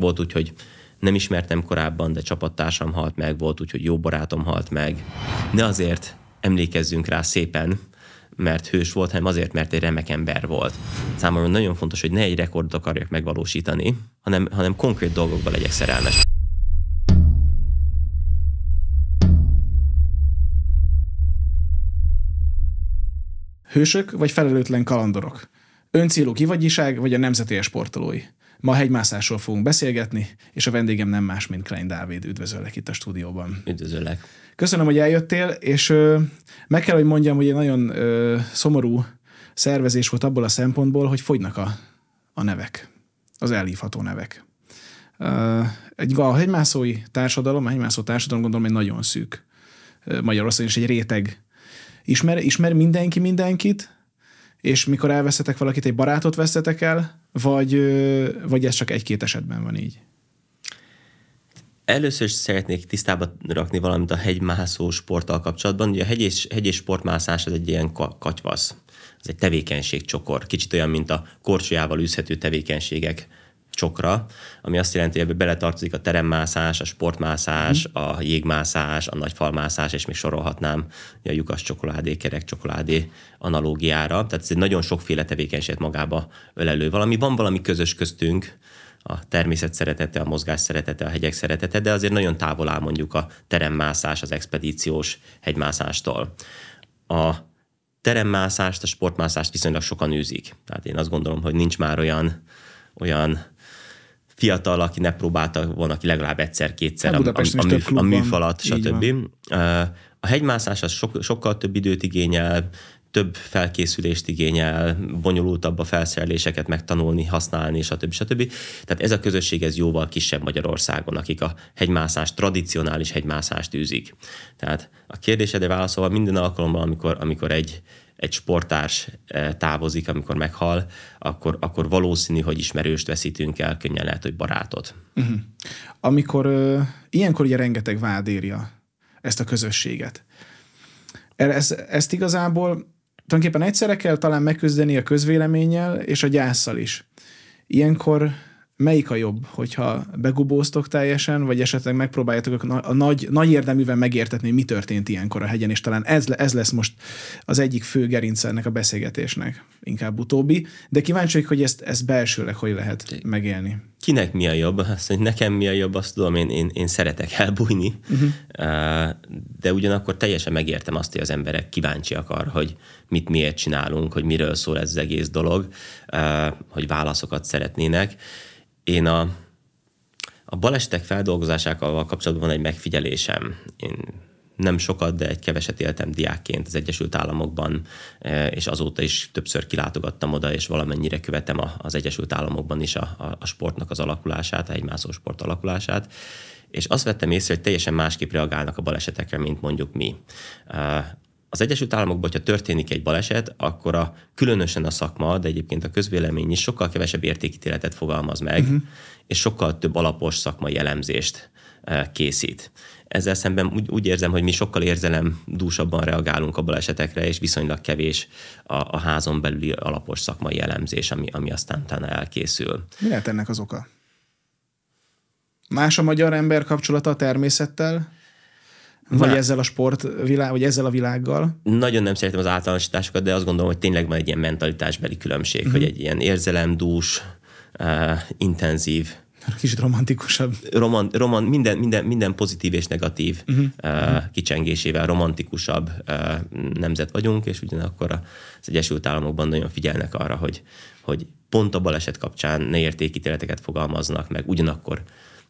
Volt úgy, hogy nem ismertem korábban, de csapattársam halt meg, volt úgy, hogy jó barátom halt meg. Ne azért emlékezzünk rá szépen, mert hős volt, hanem azért, mert egy remek ember volt. Számomra nagyon fontos, hogy ne egy rekordot akarjak megvalósítani, hanem, hanem konkrét dolgokba legyek szerelmes. Hősök vagy felelőtlen kalandorok? Öncélú kivagyiság vagy a nemzeti sportolói? Ma hegymászásról fogunk beszélgetni, és a vendégem nem más, mint Klein Dávid. Üdvözöllek itt a stúdióban. Üdvözöllek. Köszönöm, hogy eljöttél, és ö, meg kell, hogy mondjam, hogy egy nagyon ö, szomorú szervezés volt abból a szempontból, hogy fogynak a, a nevek, az elhívható nevek. Ö, egy, a hegymászói társadalom, a hegymászó társadalom gondolom, hogy nagyon szűk Magyarországon, és egy réteg ismer, ismer mindenki mindenkit, és mikor elveszetek valakit, egy barátot veszetek el, vagy, vagy ez csak egy-két esetben van így? Először is szeretnék tisztába rakni valamit a hegymászó sporttal kapcsolatban. Ugye a hegy és, hegy és sportmászás az egy ilyen katyvasz. Ez egy tevékenységcsokor. Kicsit olyan, mint a korcsolyával űzhető tevékenységek csokra, ami azt jelenti, hogy ebbe beletartozik a teremmászás, a sportmászás, mm. a jégmászás, a nagyfalmászás, és még sorolhatnám a lyukas csokoládé, kerek csokoládé analógiára. Tehát ez egy nagyon sokféle tevékenységet magába ölelő. Valami van valami közös köztünk, a természet szeretete, a mozgás szeretete, a hegyek szeretete, de azért nagyon távol áll mondjuk a teremmászás, az expedíciós hegymászástól. A teremmászást, a sportmászást viszonylag sokan űzik. Tehát én azt gondolom, hogy nincs már olyan, olyan fiatal, aki ne próbálta volna ki legalább egyszer-kétszer hát a, a, a, a, műf- a műfalat, stb. A hegymászás az sok, sokkal több időt igényel, több felkészülést igényel, bonyolultabb a felszereléseket megtanulni, használni, stb. stb. Tehát ez a közösség ez jóval kisebb Magyarországon, akik a hegymászást, tradicionális hegymászást űzik. Tehát a kérdésedre válaszolva minden alkalommal, amikor, amikor egy, egy sportárs e, távozik, amikor meghal, akkor, akkor valószínű, hogy ismerőst veszítünk el, könnyen lehet, hogy barátot. Uh-huh. Amikor ö, ilyenkor ugye rengeteg vád érja ezt a közösséget. Er, ez, ezt igazából tulajdonképpen egyszerre kell talán megküzdeni a közvéleménnyel és a gyászsal is. Ilyenkor melyik a jobb, hogyha begubóztok teljesen, vagy esetleg megpróbáljátok a nagy, nagy érdeművel megértetni, hogy mi történt ilyenkor a hegyen, és talán ez, ez lesz most az egyik fő gerince ennek a beszélgetésnek, inkább utóbbi, de kíváncsi vagyok, hogy ezt, ezt belsőleg hogy lehet megélni. Kinek mi a jobb? Azt, hogy nekem mi a jobb, azt tudom, én, én, én szeretek elbújni, uh-huh. de ugyanakkor teljesen megértem azt, hogy az emberek kíváncsiak arra, hogy mit miért csinálunk, hogy miről szól ez az egész dolog, hogy válaszokat szeretnének. Én a, a balesetek feldolgozásával kapcsolatban van egy megfigyelésem. Én nem sokat, de egy keveset éltem diákként az Egyesült Államokban, e, és azóta is többször kilátogattam oda, és valamennyire követem az Egyesült Államokban is a, a, a sportnak az alakulását, egy mászó sport alakulását, és azt vettem észre, hogy teljesen másképp reagálnak a balesetekre, mint mondjuk mi. E, az Egyesült Államokban, hogyha történik egy baleset, akkor a, különösen a szakma, de egyébként a közvélemény is sokkal kevesebb értékítéletet fogalmaz meg, uh-huh. és sokkal több alapos szakmai elemzést e, készít. Ezzel szemben úgy, úgy érzem, hogy mi sokkal érzelem dúsabban reagálunk a balesetekre, és viszonylag kevés a, a házon belüli alapos szakmai elemzés, ami, ami aztán utána elkészül. Mi lehet ennek az oka? Más a magyar ember kapcsolata a természettel? Vagy ezzel a sportvilág, vagy ezzel a világgal? Nagyon nem szeretem az általánosításokat, de azt gondolom, hogy tényleg van egy ilyen mentalitásbeli különbség, uh-huh. hogy mhm. egy ilyen érzelemdús, uh, intenzív Kicsit romantikusabb. Roman, roman, minden, minden, minden pozitív és negatív uh-huh. uh, kicsengésével romantikusabb uh, nemzet vagyunk, és ugyanakkor az Egyesült Államokban nagyon figyelnek arra, hogy, hogy pont a baleset kapcsán ne értékítéleteket fogalmaznak, meg ugyanakkor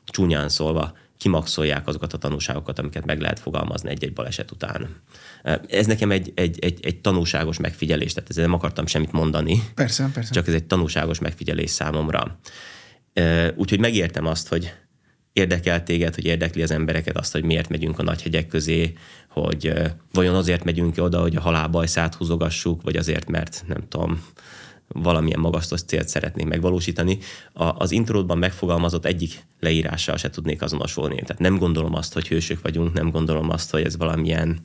csúnyán szólva kimaxolják azokat a tanulságokat, amiket meg lehet fogalmazni egy-egy baleset után. Eh, ez nekem egy, egy, egy, egy tanulságos megfigyelés, tehát ezzel nem akartam semmit mondani. Persze, persze. Csak ez egy tanulságos megfigyelés számomra. Eh, úgyhogy megértem azt, hogy érdekel téged, hogy érdekli az embereket azt, hogy miért megyünk a nagy hegyek közé, hogy eh, vajon azért megyünk oda, hogy a halálbajszát húzogassuk, vagy azért, mert nem tudom, valamilyen magasztos célt szeretnék megvalósítani, a, az introdban megfogalmazott egyik leírással se tudnék azonosulni. Tehát nem gondolom azt, hogy hősök vagyunk, nem gondolom azt, hogy ez valamilyen...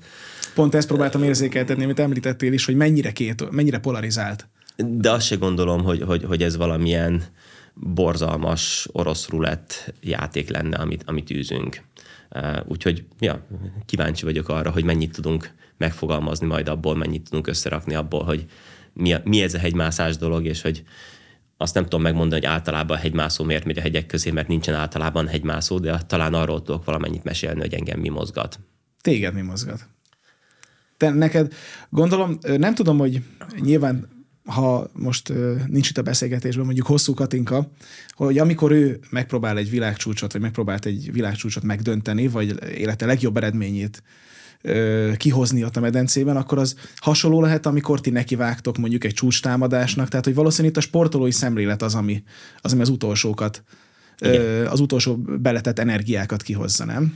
Pont ezt próbáltam érzékeltetni, amit említettél is, hogy mennyire, két, mennyire polarizált. De azt se gondolom, hogy, hogy, hogy ez valamilyen borzalmas orosz rulett játék lenne, amit, amit űzünk. Úgyhogy ja, kíváncsi vagyok arra, hogy mennyit tudunk megfogalmazni majd abból, mennyit tudunk összerakni abból, hogy mi, a, mi ez a hegymászás dolog, és hogy azt nem tudom megmondani, hogy általában a hegymászó miért megy a hegyek közé, mert nincsen általában hegymászó, de talán arról tudok valamennyit mesélni, hogy engem mi mozgat. Téged mi mozgat? Te neked, gondolom, nem tudom, hogy nyilván ha most nincs itt a beszélgetésben mondjuk hosszú Katinka, hogy amikor ő megpróbál egy világcsúcsot, vagy megpróbált egy világcsúcsot megdönteni, vagy élete legjobb eredményét kihozni ott a medencében, akkor az hasonló lehet, amikor ti nekivágtok mondjuk egy csúcstámadásnak, tehát hogy valószínűleg itt a sportolói szemlélet az, ami az, ami az utolsókat, Igen. az utolsó beletett energiákat kihozza, nem?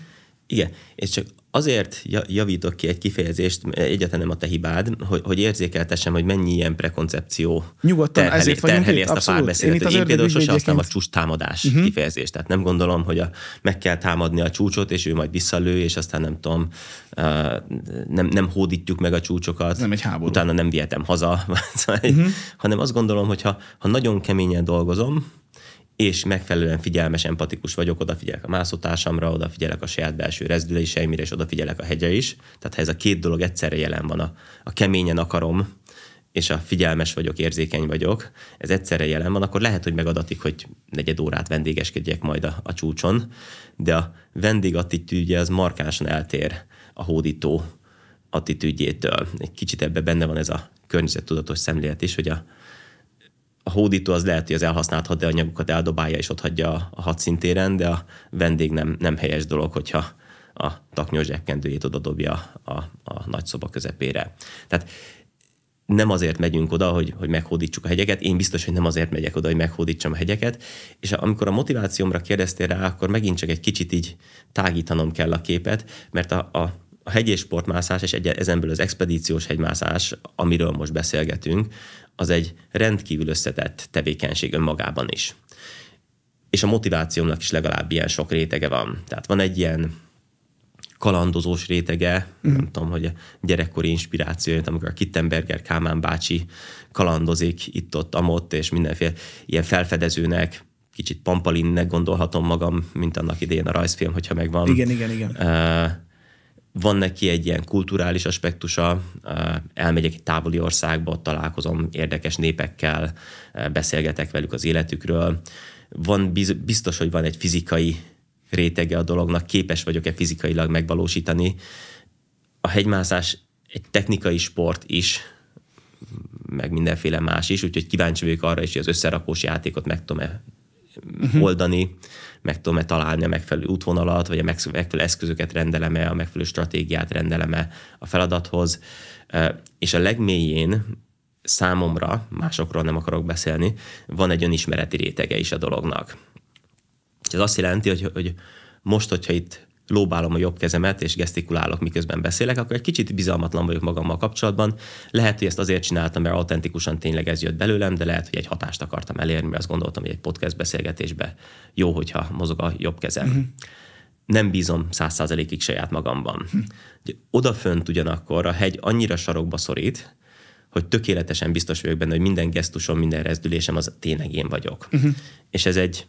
Igen, és csak azért javítok ki egy kifejezést, egyáltalán nem a te hibád, hogy, hogy érzékeltessem, hogy mennyi ilyen prekoncepció Nyugodtan, terheli, ezért terheli itt? ezt Abszolút. a párbeszédet. Én, én, például sosem használom a csúcs támadás uh-huh. kifejezést, tehát nem gondolom, hogy a, meg kell támadni a csúcsot, és ő majd visszalő, és aztán nem tudom, uh, nem, nem hódítjuk meg a csúcsokat, nem egy háború. utána nem vietem haza, uh-huh. hanem azt gondolom, hogy ha, ha nagyon keményen dolgozom, és megfelelően figyelmes, empatikus vagyok, odafigyelek a mászótársamra, odafigyelek a saját belső rezdüléseimre, és odafigyelek a hegye is. Tehát ha ez a két dolog egyszerre jelen van, a, a keményen akarom, és a figyelmes vagyok, érzékeny vagyok, ez egyszerre jelen van, akkor lehet, hogy megadatik, hogy negyed órát vendégeskedjek majd a, a csúcson, de a vendég attitűdje az markánsan eltér a hódító attitűdjétől. Egy kicsit ebbe benne van ez a környezettudatos szemlélet is, hogy a, a hódító az lehet, hogy az elhasznált de anyagokat eldobálja és ott hagyja a hadszintéren, de a vendég nem, nem helyes dolog, hogyha a taknyos zsebkendőjét oda dobja a, a nagy szoba közepére. Tehát nem azért megyünk oda, hogy, hogy meghódítsuk a hegyeket, én biztos, hogy nem azért megyek oda, hogy meghódítsam a hegyeket, és amikor a motivációmra kérdeztél rá, akkor megint csak egy kicsit így tágítanom kell a képet, mert a, a, a hegyi és sportmászás, és egy, ezen belül az expedíciós hegymászás, amiről most beszélgetünk, az egy rendkívül összetett tevékenység önmagában is. És a motivációmnak is legalább ilyen sok rétege van. Tehát van egy ilyen kalandozós rétege, mm. nem tudom, hogy a gyerekkori inspiráció, amikor a Kittenberger Kálmán bácsi kalandozik itt-ott, amott, és mindenféle ilyen felfedezőnek, kicsit pampalinnek gondolhatom magam, mint annak idején a rajzfilm, hogyha megvan. Igen, igen, igen. Uh, van neki egy ilyen kulturális aspektusa, elmegyek egy távoli országba, találkozom érdekes népekkel, beszélgetek velük az életükről. Van biztos, hogy van egy fizikai rétege a dolognak, képes vagyok-e fizikailag megvalósítani. A hegymászás egy technikai sport is, meg mindenféle más is, úgyhogy kíváncsi vagyok arra is, hogy az összerakós játékot meg tudom-e uh-huh. oldani meg tudom-e találni a megfelelő útvonalat, vagy a megfelelő eszközöket rendeleme, a megfelelő stratégiát rendeleme a feladathoz. És a legmélyén számomra, másokról nem akarok beszélni, van egy önismereti rétege is a dolognak. És ez azt jelenti, hogy, hogy most, hogyha itt lóbálom a jobb kezemet és gesztikulálok, miközben beszélek, akkor egy kicsit bizalmatlan vagyok magammal kapcsolatban. Lehet, hogy ezt azért csináltam, mert autentikusan tényleg ez jött belőlem, de lehet, hogy egy hatást akartam elérni, mert azt gondoltam, hogy egy podcast beszélgetésbe jó, hogyha mozog a jobb kezem. Mm-hmm. Nem bízom száz százalékig saját magamban. Mm. Odafönt ugyanakkor a hegy annyira sarokba szorít, hogy tökéletesen biztos vagyok benne, hogy minden gesztusom, minden rezdülésem az tényleg én vagyok. Uh-huh. És ez egy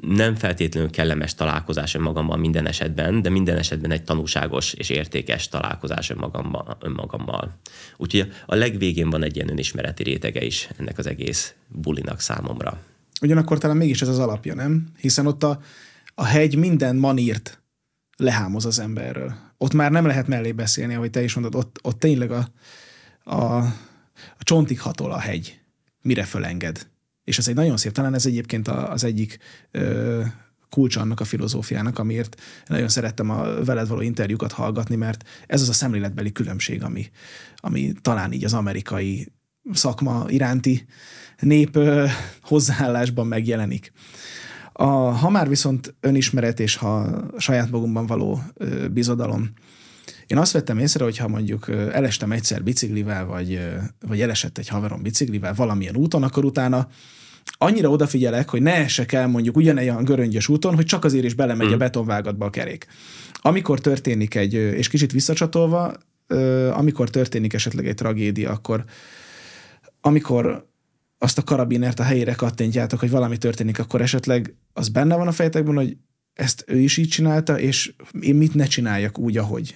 nem feltétlenül kellemes találkozás önmagammal minden esetben, de minden esetben egy tanúságos és értékes találkozás önmagammal. önmagammal. Úgyhogy a legvégén van egy ilyen önismereti rétege is ennek az egész bulinak számomra. Ugyanakkor talán mégis ez az alapja, nem? Hiszen ott a, a hegy minden manírt lehámoz az emberről. Ott már nem lehet mellé beszélni, ahogy te is mondod, ott, ott tényleg a, a, a csontig hatol a hegy, mire fölenged. És ez egy nagyon szép, talán ez egyébként az egyik ö, kulcsa annak a filozófiának, amiért nagyon szerettem a veled való interjúkat hallgatni, mert ez az a szemléletbeli különbség, ami, ami talán így az amerikai szakma iránti nép ö, hozzáállásban megjelenik. A, ha már viszont önismeret és ha saját magunkban való ö, bizodalom én azt vettem észre, hogy ha mondjuk elestem egyszer biciklivel, vagy, vagy elesett egy haverom biciklivel valamilyen úton, akkor utána annyira odafigyelek, hogy ne esek el mondjuk ugyanolyan göröngyös úton, hogy csak azért is belemegy a hmm. betonvágatba a kerék. Amikor történik egy, és kicsit visszacsatolva, amikor történik esetleg egy tragédia, akkor amikor azt a karabinert a helyére kattintjátok, hogy valami történik, akkor esetleg az benne van a fejtekben, hogy ezt ő is így csinálta, és én mit ne csináljak úgy, ahogy.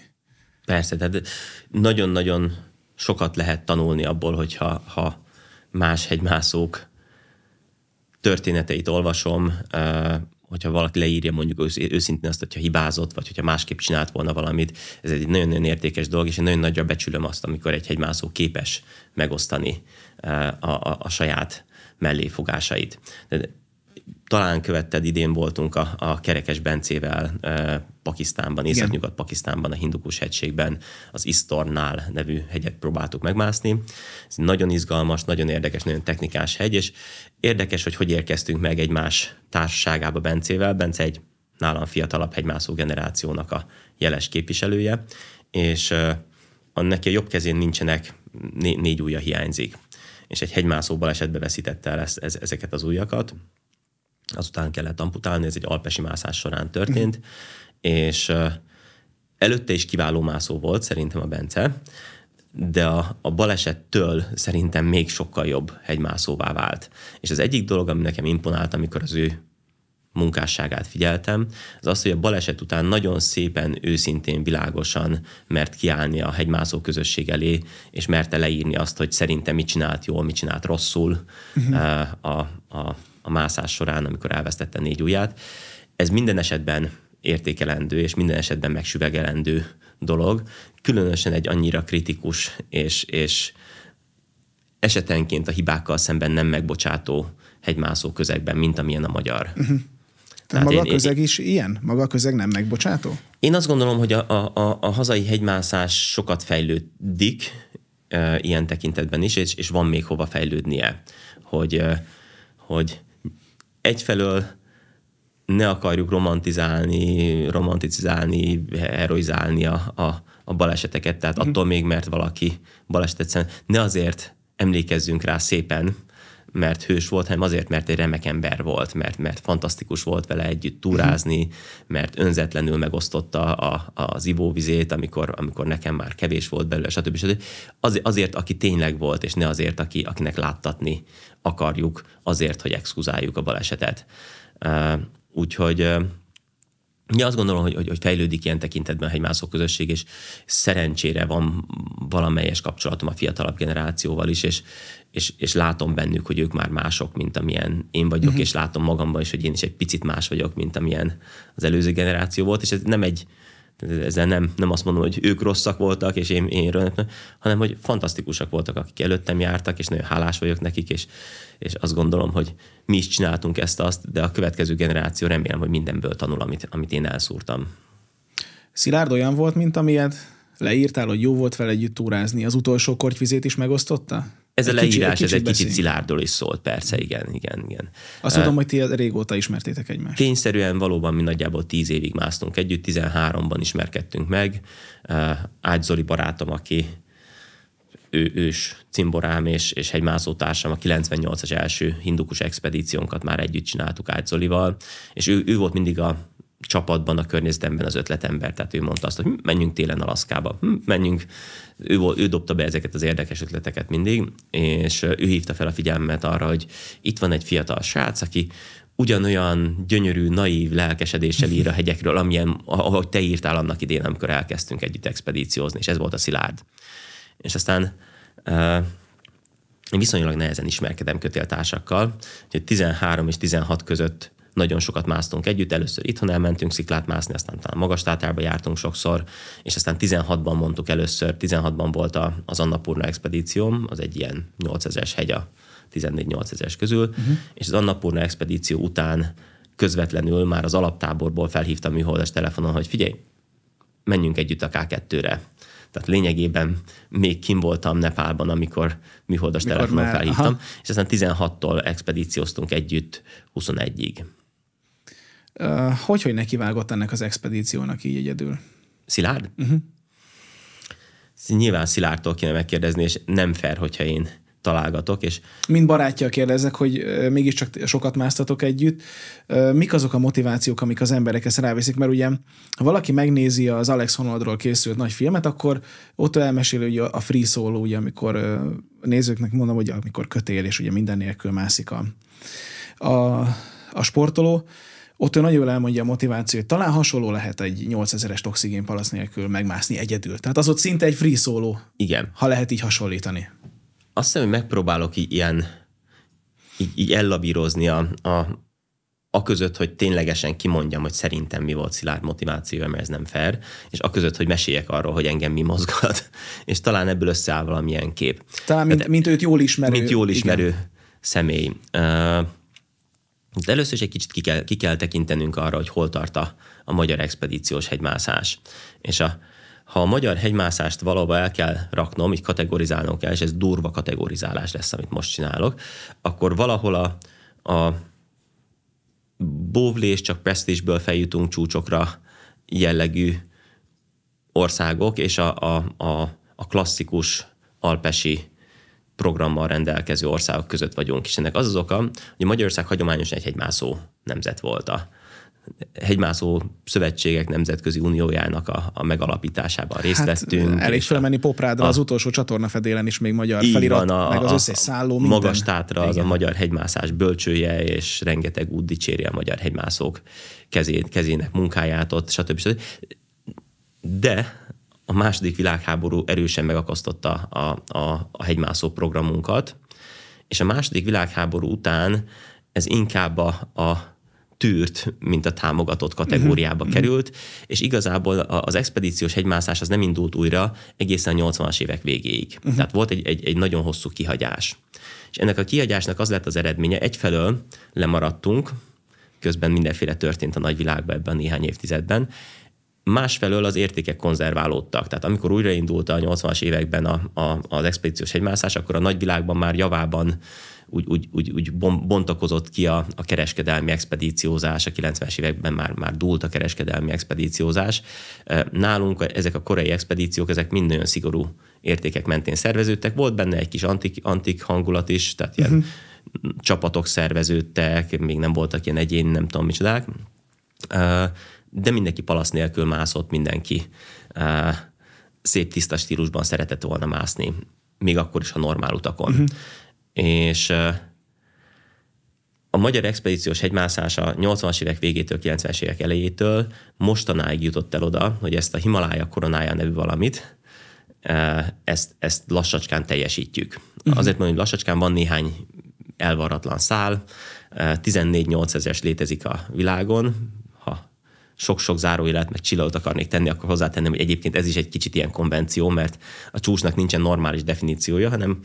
Persze, tehát nagyon-nagyon sokat lehet tanulni abból, hogyha ha más hegymászók történeteit olvasom, hogyha valaki leírja mondjuk őszintén azt, hogyha hibázott, vagy hogyha másképp csinált volna valamit, ez egy nagyon-nagyon értékes dolog, és én nagyon nagyra becsülöm azt, amikor egy hegymászó képes megosztani a, a, a saját melléfogásait. De talán követted, idén voltunk a, a Kerekes Bencével e, Pakisztánban, Észak-Nyugat-Pakisztánban, a Hindukus hegységben, az Istornál nevű hegyet próbáltuk megmászni. Ez nagyon izgalmas, nagyon érdekes, nagyon technikás hegy, és érdekes, hogy hogy érkeztünk meg egymás társaságába Bencével. Bence egy nálam fiatalabb hegymászó generációnak a jeles képviselője, és a neki a jobb kezén nincsenek, né- négy ujja hiányzik és egy hegymászó balesetbe veszítette el ezt, ez, ezeket az ujjakat, azután kellett amputálni, ez egy alpesi mászás során történt, és előtte is kiváló mászó volt szerintem a Bence, de a, a balesettől szerintem még sokkal jobb hegymászóvá vált. És az egyik dolog, ami nekem imponált, amikor az ő munkásságát figyeltem, az az, hogy a baleset után nagyon szépen, őszintén, világosan mert kiállni a hegymászó közösség elé, és mert leírni azt, hogy szerintem mit csinált jól, mit csinált rosszul uh-huh. a, a a mászás során, amikor elvesztette négy ujját. Ez minden esetben értékelendő és minden esetben megsüvegelendő dolog, különösen egy annyira kritikus és, és esetenként a hibákkal szemben nem megbocsátó hegymászó közegben, mint amilyen a magyar. Uh-huh. Tehát maga én, a közeg is ilyen? Maga a közeg nem megbocsátó? Én azt gondolom, hogy a, a, a, a hazai hegymászás sokat fejlődik e, ilyen tekintetben is, és, és van még hova fejlődnie, hogy, e, hogy egyfelől ne akarjuk romantizálni, romantizálni, heroizálni a, a, a baleseteket, tehát uh-huh. attól még, mert valaki balesetet szen, ne azért emlékezzünk rá szépen, mert hős volt, hanem azért, mert egy remek ember volt, mert, mert fantasztikus volt vele együtt túrázni, mhm. mert önzetlenül megosztotta a, a, az ivóvizét, amikor, amikor nekem már kevés volt belőle, stb. stb. Az, azért, aki tényleg volt, és ne azért, aki, akinek láttatni akarjuk, azért, hogy exkuzáljuk a balesetet. Úgyhogy Ja, azt gondolom, hogy, hogy, hogy fejlődik ilyen tekintetben a hegymászó közösség, és szerencsére van valamelyes kapcsolatom a fiatalabb generációval is, és, és, és látom bennük, hogy ők már mások, mint amilyen én vagyok, uh-huh. és látom magamban is, hogy én is egy picit más vagyok, mint amilyen az előző generáció volt, és ez nem egy, ezzel nem, nem azt mondom, hogy ők rosszak voltak, és én, én rönt, hanem hogy fantasztikusak voltak, akik előttem jártak, és nagyon hálás vagyok nekik, és, és azt gondolom, hogy mi is csináltunk ezt azt, de a következő generáció remélem, hogy mindenből tanul, amit, amit én elszúrtam. Szilárd olyan volt, mint amilyet leírtál, hogy jó volt vele együtt túrázni. Az utolsó kortyvizét is megosztotta? Ez egy a leírás, kicsi, egy ez egy kicsit beszéljünk. szilárdról is szólt, persze, igen, igen, igen. Azt tudom, uh, hogy ti régóta ismertétek egymást. Tényszerűen valóban mi nagyjából tíz évig másztunk együtt, 13-ban ismerkedtünk meg. Uh, Ágy Zoli barátom, aki ő, ős cimborám és, és hegymászótársam, a 98-as első hindukus expedíciónkat már együtt csináltuk Ágy Zolival, és ő, ő volt mindig a csapatban, a környezetemben az ötletember. Tehát ő mondta azt, hogy hm, menjünk télen Alaszkába, hm, menjünk. Ő, ő dobta be ezeket az érdekes ötleteket mindig, és ő hívta fel a figyelmet arra, hogy itt van egy fiatal srác, aki ugyanolyan gyönyörű, naív lelkesedéssel ír a hegyekről, amilyen, ahogy te írtál annak idén, amikor elkezdtünk együtt expedíciózni, és ez volt a Szilárd. És aztán uh, viszonylag nehezen ismerkedem kötéltársakkal, hogy 13 és 16 között nagyon sokat másztunk együtt, először itthon elmentünk sziklát mászni, aztán talán magas tátárba jártunk sokszor, és aztán 16-ban mondtuk először, 16-ban volt a, az Annapurna expedícióm, az egy ilyen 8000-es hegy a 14-8000-es közül, uh-huh. és az Annapurna expedíció után közvetlenül már az alaptáborból felhívtam műholdas telefonon, hogy figyelj, menjünk együtt a K2-re. Tehát lényegében még kim voltam Nepálban, amikor műholdas telefonon felhívtam, aha. és aztán 16-tól expedícióztunk együtt 21-ig hogy, hogy neki vágott ennek az expedíciónak így egyedül? Szilárd? Uh-huh. Nyilván Szilárdtól kéne megkérdezni, és nem fair, hogyha én találgatok. És... Mint barátja kérdezek, hogy mégiscsak sokat másztatok együtt. Mik azok a motivációk, amik az emberek ezt ráviszik? Mert ugye, ha valaki megnézi az Alex Honnoldról készült nagy filmet, akkor ott elmeséli, hogy a free solo, ugye, amikor nézőknek mondom, hogy amikor kötél, és ugye minden nélkül mászik a, a, a sportoló ott ő nagyon elmondja a motivációt, talán hasonló lehet egy 8000-es toxigén palac nélkül megmászni egyedül. Tehát az ott szinte egy free solo, Igen. ha lehet így hasonlítani. Azt hiszem, hogy megpróbálok így ilyen, így, így ellabírozni a, a, a között, hogy ténylegesen kimondjam, hogy szerintem mi volt Szilárd motivációja, mert ez nem fair, és a között, hogy meséljek arról, hogy engem mi mozgat, és talán ebből összeáll valamilyen kép. Talán, mint, Tehát, mint őt jól ismerő. Mint jól ismerő igen. személy. Uh, de először is egy kicsit ki kell, ki kell tekintenünk arra, hogy hol tart a, a magyar expedíciós hegymászás. És a, ha a magyar hegymászást valahova el kell raknom, így kategorizálnom kell, és ez durva kategorizálás lesz, amit most csinálok, akkor valahol a, a bóvlés csak presztízsből feljutunk csúcsokra jellegű országok, és a, a, a, a klasszikus alpesi programmal rendelkező országok között vagyunk, és ennek az az oka, hogy Magyarország hagyományosan egy hegymászó nemzet volt a hegymászó szövetségek nemzetközi uniójának a, a megalapításában részt hát, vettünk. Elég felmenni Poprádra, a, az utolsó csatornafedélen is még magyar felirat, van, a, meg az összes szálló, minden. Magas tátra Igen. az a magyar hegymászás bölcsője, és rengeteg út dicséri a magyar hegymászók kezé, kezének munkáját ott, stb. stb. De a második világháború erősen megakasztotta a, a, a hegymászó programunkat, és a második világháború után ez inkább a, a tűrt, mint a támogatott kategóriába uh-huh. került, és igazából az expedíciós hegymászás az nem indult újra egészen a 80-as évek végéig. Uh-huh. Tehát volt egy, egy, egy nagyon hosszú kihagyás. És ennek a kihagyásnak az lett az eredménye, egyfelől lemaradtunk, közben mindenféle történt a nagyvilágban ebben a néhány évtizedben, másfelől az értékek konzerválódtak. Tehát amikor újraindult a 80-as években a, a, az expedíciós hegymászás, akkor a nagyvilágban már javában úgy, úgy, úgy, úgy bontakozott ki a, a kereskedelmi expedíciózás, a 90-es években már, már dúlt a kereskedelmi expedíciózás. Nálunk ezek a korai expedíciók, ezek mind nagyon szigorú értékek mentén szerveződtek. Volt benne egy kis antik, antik hangulat is, tehát ilyen uh-huh. csapatok szerveződtek, még nem voltak ilyen egyéni, nem tudom micsodák de mindenki palasz nélkül mászott, mindenki szép, tiszta stílusban szeretett volna mászni, még akkor is a normál utakon. Uh-huh. És a magyar expedíciós hegymászása 80-as évek végétől, 90-es évek elejétől mostanáig jutott el oda, hogy ezt a Himalája koronája nevű valamit, ezt, ezt lassacskán teljesítjük. Uh-huh. Azért mondom, hogy lassacskán van néhány elvarratlan szál, 14-8 ezres létezik a világon, sok-sok záróélet, meg csillagot akarnék tenni, akkor hozzátenném, hogy egyébként ez is egy kicsit ilyen konvenció, mert a csúcsnak nincsen normális definíciója, hanem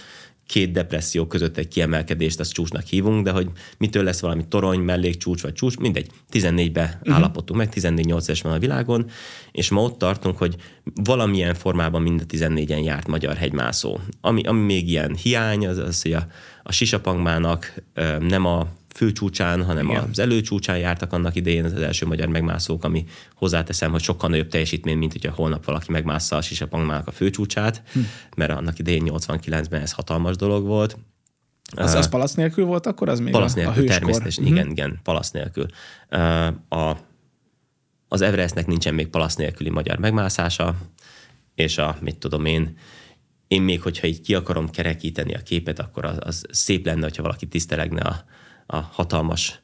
két depresszió között egy kiemelkedést, azt csúcsnak hívunk, de hogy mitől lesz valami torony, mellékcsúcs vagy csúcs, mindegy. 14-be uh-huh. Mhm. állapodtunk meg, 14-8 es van a világon, és ma ott tartunk, hogy valamilyen formában mind a 14-en járt magyar hegymászó. Ami, ami még ilyen hiány, az, az hogy a, a sisapangmának nem a főcsúcsán, hanem Igen. az előcsúcsán jártak annak idején az első magyar megmászók, ami hozzáteszem, hogy sokkal nagyobb teljesítmény, mint hogyha holnap valaki megmássza a sisapangmának a főcsúcsát, hm. mert annak idején 89-ben ez hatalmas dolog volt. Az, az palasz nélkül volt akkor? Az még palasz nélkül, a, természetesen. természetesen, hm. igen, igen, palasz nélkül. A, az Everestnek nincsen még palasz nélküli magyar megmászása, és a, mit tudom én, én még, hogyha így ki akarom kerekíteni a képet, akkor az, az szép lenne, hogyha valaki tisztelegne a, a hatalmas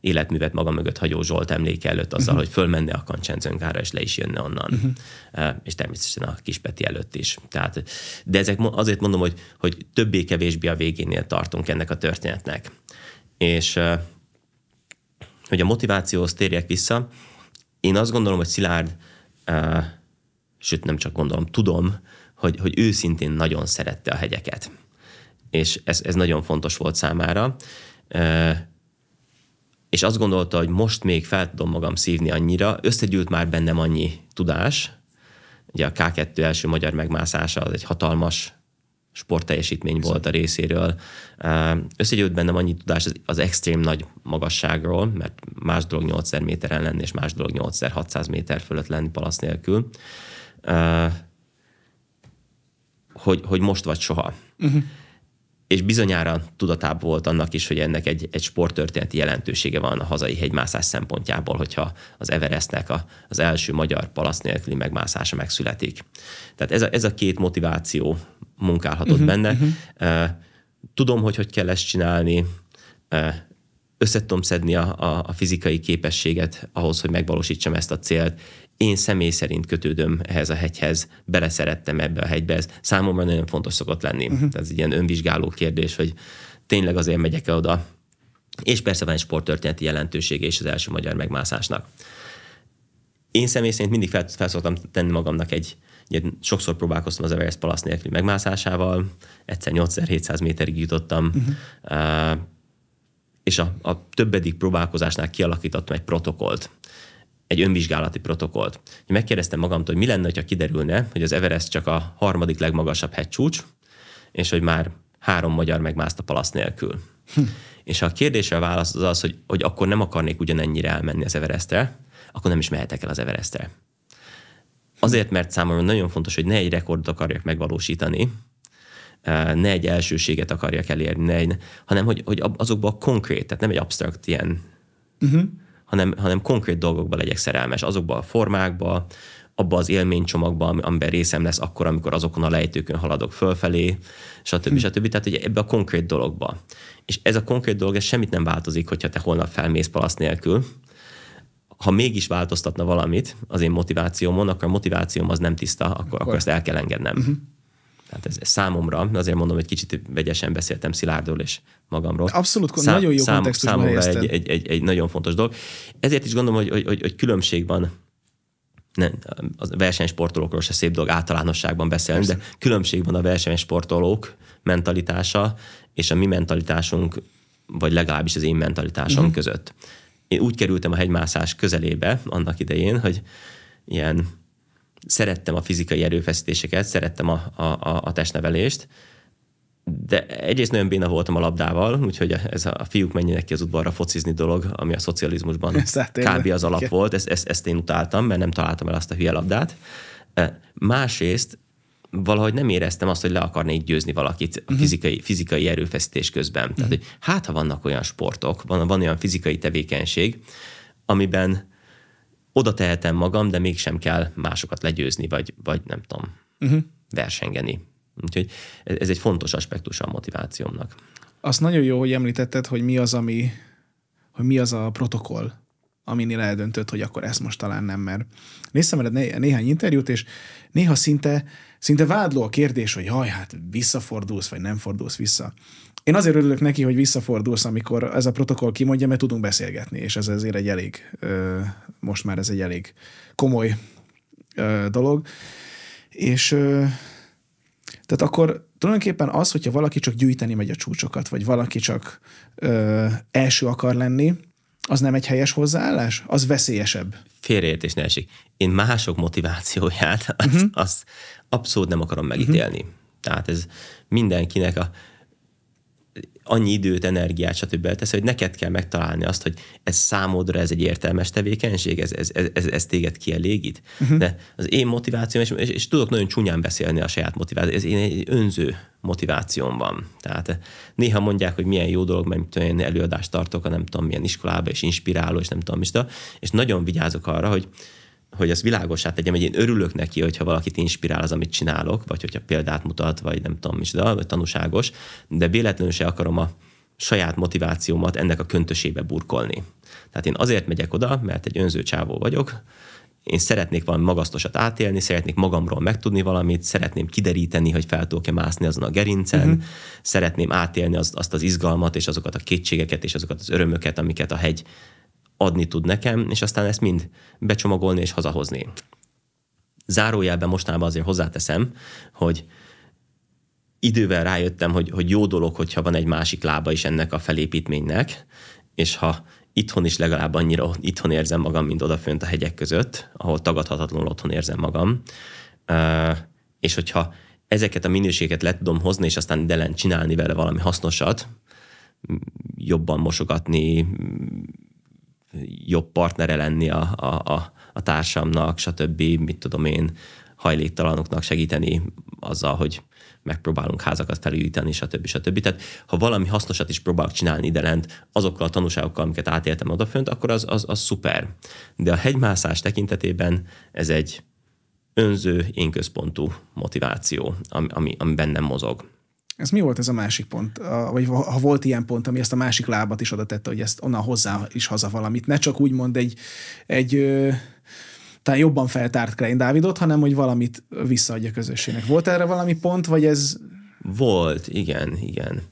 életművet maga mögött hagyó Zsolt emléke előtt azzal, uh-huh. hogy fölmenne a Kancsenzöngára, és le is jönne onnan. Uh-huh. Uh, és természetesen a Kispeti előtt is. Tehát, de ezek azért mondom, hogy, hogy többé-kevésbé a végénél tartunk ennek a történetnek. És uh, hogy a motivációhoz térjek vissza, én azt gondolom, hogy Szilárd, uh, sőt nem csak gondolom, tudom, hogy, hogy őszintén nagyon szerette a hegyeket. És ez, ez nagyon fontos volt számára és azt gondolta, hogy most még fel tudom magam szívni annyira, összegyűlt már bennem annyi tudás, ugye a K2 első magyar megmászása az egy hatalmas sportteljesítmény volt a részéről. Összegyűlt bennem annyi tudás az extrém nagy magasságról, mert más dolog 8000 méteren lenni, és más dolog 8600 méter fölött lenni palasz nélkül, hogy, hogy most vagy soha. Uh-huh és bizonyára tudatában volt annak is, hogy ennek egy, egy sporttörténeti jelentősége van a hazai hegymászás szempontjából, hogyha az Everestnek a, az első magyar palasz nélküli megmászása megszületik. Tehát ez a, ez a két motiváció munkálhatott uh-huh, benne. Uh-huh. Tudom, hogy hogy kell ezt csinálni, összetom szedni a, a, a fizikai képességet ahhoz, hogy megvalósítsam ezt a célt, én személy szerint kötődöm ehhez a hegyhez, beleszerettem ebbe a hegybe, ez számomra nagyon fontos szokott lenni. Uh-huh. Ez egy ilyen önvizsgáló kérdés, hogy tényleg azért megyek-e oda. És persze van egy sporttörténeti jelentősége és az első magyar megmászásnak. Én személy szerint mindig fel, felszoktam tenni magamnak egy, ugye sokszor próbálkoztam az Everest palasz nélkül megmászásával, egyszer 8700 méterig jutottam, uh-huh. és a, a többedik próbálkozásnál kialakítottam egy protokolt, egy önvizsgálati protokollt. Megkérdeztem magamtól, hogy mi lenne, ha kiderülne, hogy az Everest csak a harmadik legmagasabb hegycsúcs, és hogy már három magyar megmászta palasz nélkül. Hm. És ha a kérdésre a válasz az az, hogy, hogy akkor nem akarnék ugyanennyire elmenni az Everestre, akkor nem is mehetek el az Everestre. Azért, mert számomra nagyon fontos, hogy ne egy rekordot akarjak megvalósítani, e, ne egy elsőséget akarjak elérni, ne egy, hanem hogy, hogy azokban a konkrét, tehát nem egy absztrakt ilyen uh-huh hanem, hanem konkrét dolgokba legyek szerelmes, azokba a formákba, abba az élménycsomagba, amiben részem lesz akkor, amikor azokon a lejtőkön haladok fölfelé, stb. Hm. stb. Tehát ugye ebbe a konkrét dologba. És ez a konkrét dolog, ez semmit nem változik, hogyha te holnap felmész palasz nélkül. Ha mégis változtatna valamit az én motivációmon, akkor a motivációm az nem tiszta, akkor, akkor, ezt el kell engednem. Uh-huh. Tehát ez, ez számomra, azért mondom, hogy kicsit vegyesen beszéltem Szilárdról és magamról. Abszolút, Szám, nagyon jó szám, Számomra egy, egy, egy, egy nagyon fontos dolog. Ezért is gondolom, hogy, hogy, hogy, hogy különbség van nem, a versenysportolókról se szép dolog általánosságban beszélni, de különbség van a versenysportolók mentalitása és a mi mentalitásunk, vagy legalábbis az én mentalitásom mm-hmm. között. Én úgy kerültem a hegymászás közelébe annak idején, hogy ilyen szerettem a fizikai erőfeszítéseket, szerettem a, a, a testnevelést, de egyrészt nagyon béna voltam a labdával, úgyhogy ez a, a fiúk menjenek ki az udvarra focizni dolog, ami a szocializmusban hát kb. az alap volt, ezt, ezt, ezt én utáltam, mert nem találtam el azt a hülye labdát. E, másrészt valahogy nem éreztem azt, hogy le akarnék győzni valakit a mhm. fizikai, fizikai erőfeszítés közben. Tehát, mhm. hogy hát ha vannak olyan sportok, van, van olyan fizikai tevékenység, amiben oda tehetem magam, de mégsem kell másokat legyőzni, vagy, vagy nem tudom, uh-huh. versengeni. Úgyhogy e-, ez egy fontos aspektus a motivációmnak. Azt nagyon jó, hogy említetted, hogy mi az, ami, hogy mi az a protokoll, aminél eldöntött, hogy akkor ezt most talán nem, mert néztem veled né- néhány interjút, és néha szinte, szinte vádló a kérdés, hogy jaj, hát visszafordulsz, vagy nem fordulsz vissza én azért örülök neki, hogy visszafordulsz, amikor ez a protokoll kimondja, mert tudunk beszélgetni, és ez azért egy elég, most már ez egy elég komoly dolog. És tehát akkor tulajdonképpen az, hogyha valaki csak gyűjteni megy a csúcsokat, vagy valaki csak első akar lenni, az nem egy helyes hozzáállás? Az veszélyesebb. Félreértés ne esik. Én mások motivációját, uh-huh. azt, azt abszolút nem akarom megítélni. Uh-huh. Tehát ez mindenkinek a annyi időt, energiát, stb. elteszel, hogy neked kell megtalálni azt, hogy ez számodra ez egy értelmes tevékenység, ez, ez, ez, ez téged kielégít. Uh-huh. De az én motivációm, és, és, és tudok nagyon csúnyán beszélni a saját motivációm, ez én egy önző motivációm van. Tehát néha mondják, hogy milyen jó dolog, mert én előadást tartok a nem tudom milyen iskolába, és inspiráló, és nem tudom, és nagyon vigyázok arra, hogy, hogy ezt világosá tegyem, hogy én örülök neki, hogyha valakit inspirál az, amit csinálok, vagy hogyha példát mutat, vagy nem tudom, micsoda, vagy tanúságos, de véletlenül se akarom a saját motivációmat ennek a köntösébe burkolni. Tehát én azért megyek oda, mert egy önző csávó vagyok, én szeretnék valami magasztosat átélni, szeretnék magamról megtudni valamit, szeretném kideríteni, hogy fel tudok-e mászni azon a gerincen, uh-huh. szeretném átélni az, azt az izgalmat, és azokat a kétségeket, és azokat az örömöket, amiket a hegy adni tud nekem, és aztán ezt mind becsomagolni és hazahozni. Zárójelben mostanában azért hozzáteszem, hogy idővel rájöttem, hogy, hogy jó dolog, hogyha van egy másik lába is ennek a felépítménynek, és ha itthon is legalább annyira itthon érzem magam, mint odafönt a hegyek között, ahol tagadhatatlanul otthon érzem magam. és hogyha ezeket a minőséget le tudom hozni, és aztán delen csinálni vele valami hasznosat, jobban mosogatni, jobb partnere lenni a, a, a, a társamnak, stb., mit tudom én, hajléktalanoknak segíteni azzal, hogy megpróbálunk házakat felújítani, stb. stb. Tehát ha valami hasznosat is próbálok csinálni ide lent, azokkal a tanulságokkal, amiket átéltem odafönt, akkor az, az, az szuper. De a hegymászás tekintetében ez egy önző, énközpontú motiváció, ami, ami, ami bennem mozog. Ez mi volt ez a másik pont? Vagy ha volt ilyen pont, ami ezt a másik lábat is oda tette, hogy ezt onnan hozzá is haza valamit. Ne csak úgy mond egy, egy talán jobban feltárt Klein Dávidot, hanem hogy valamit visszaadja közösségnek. Volt erre valami pont, vagy ez... Volt, igen, igen.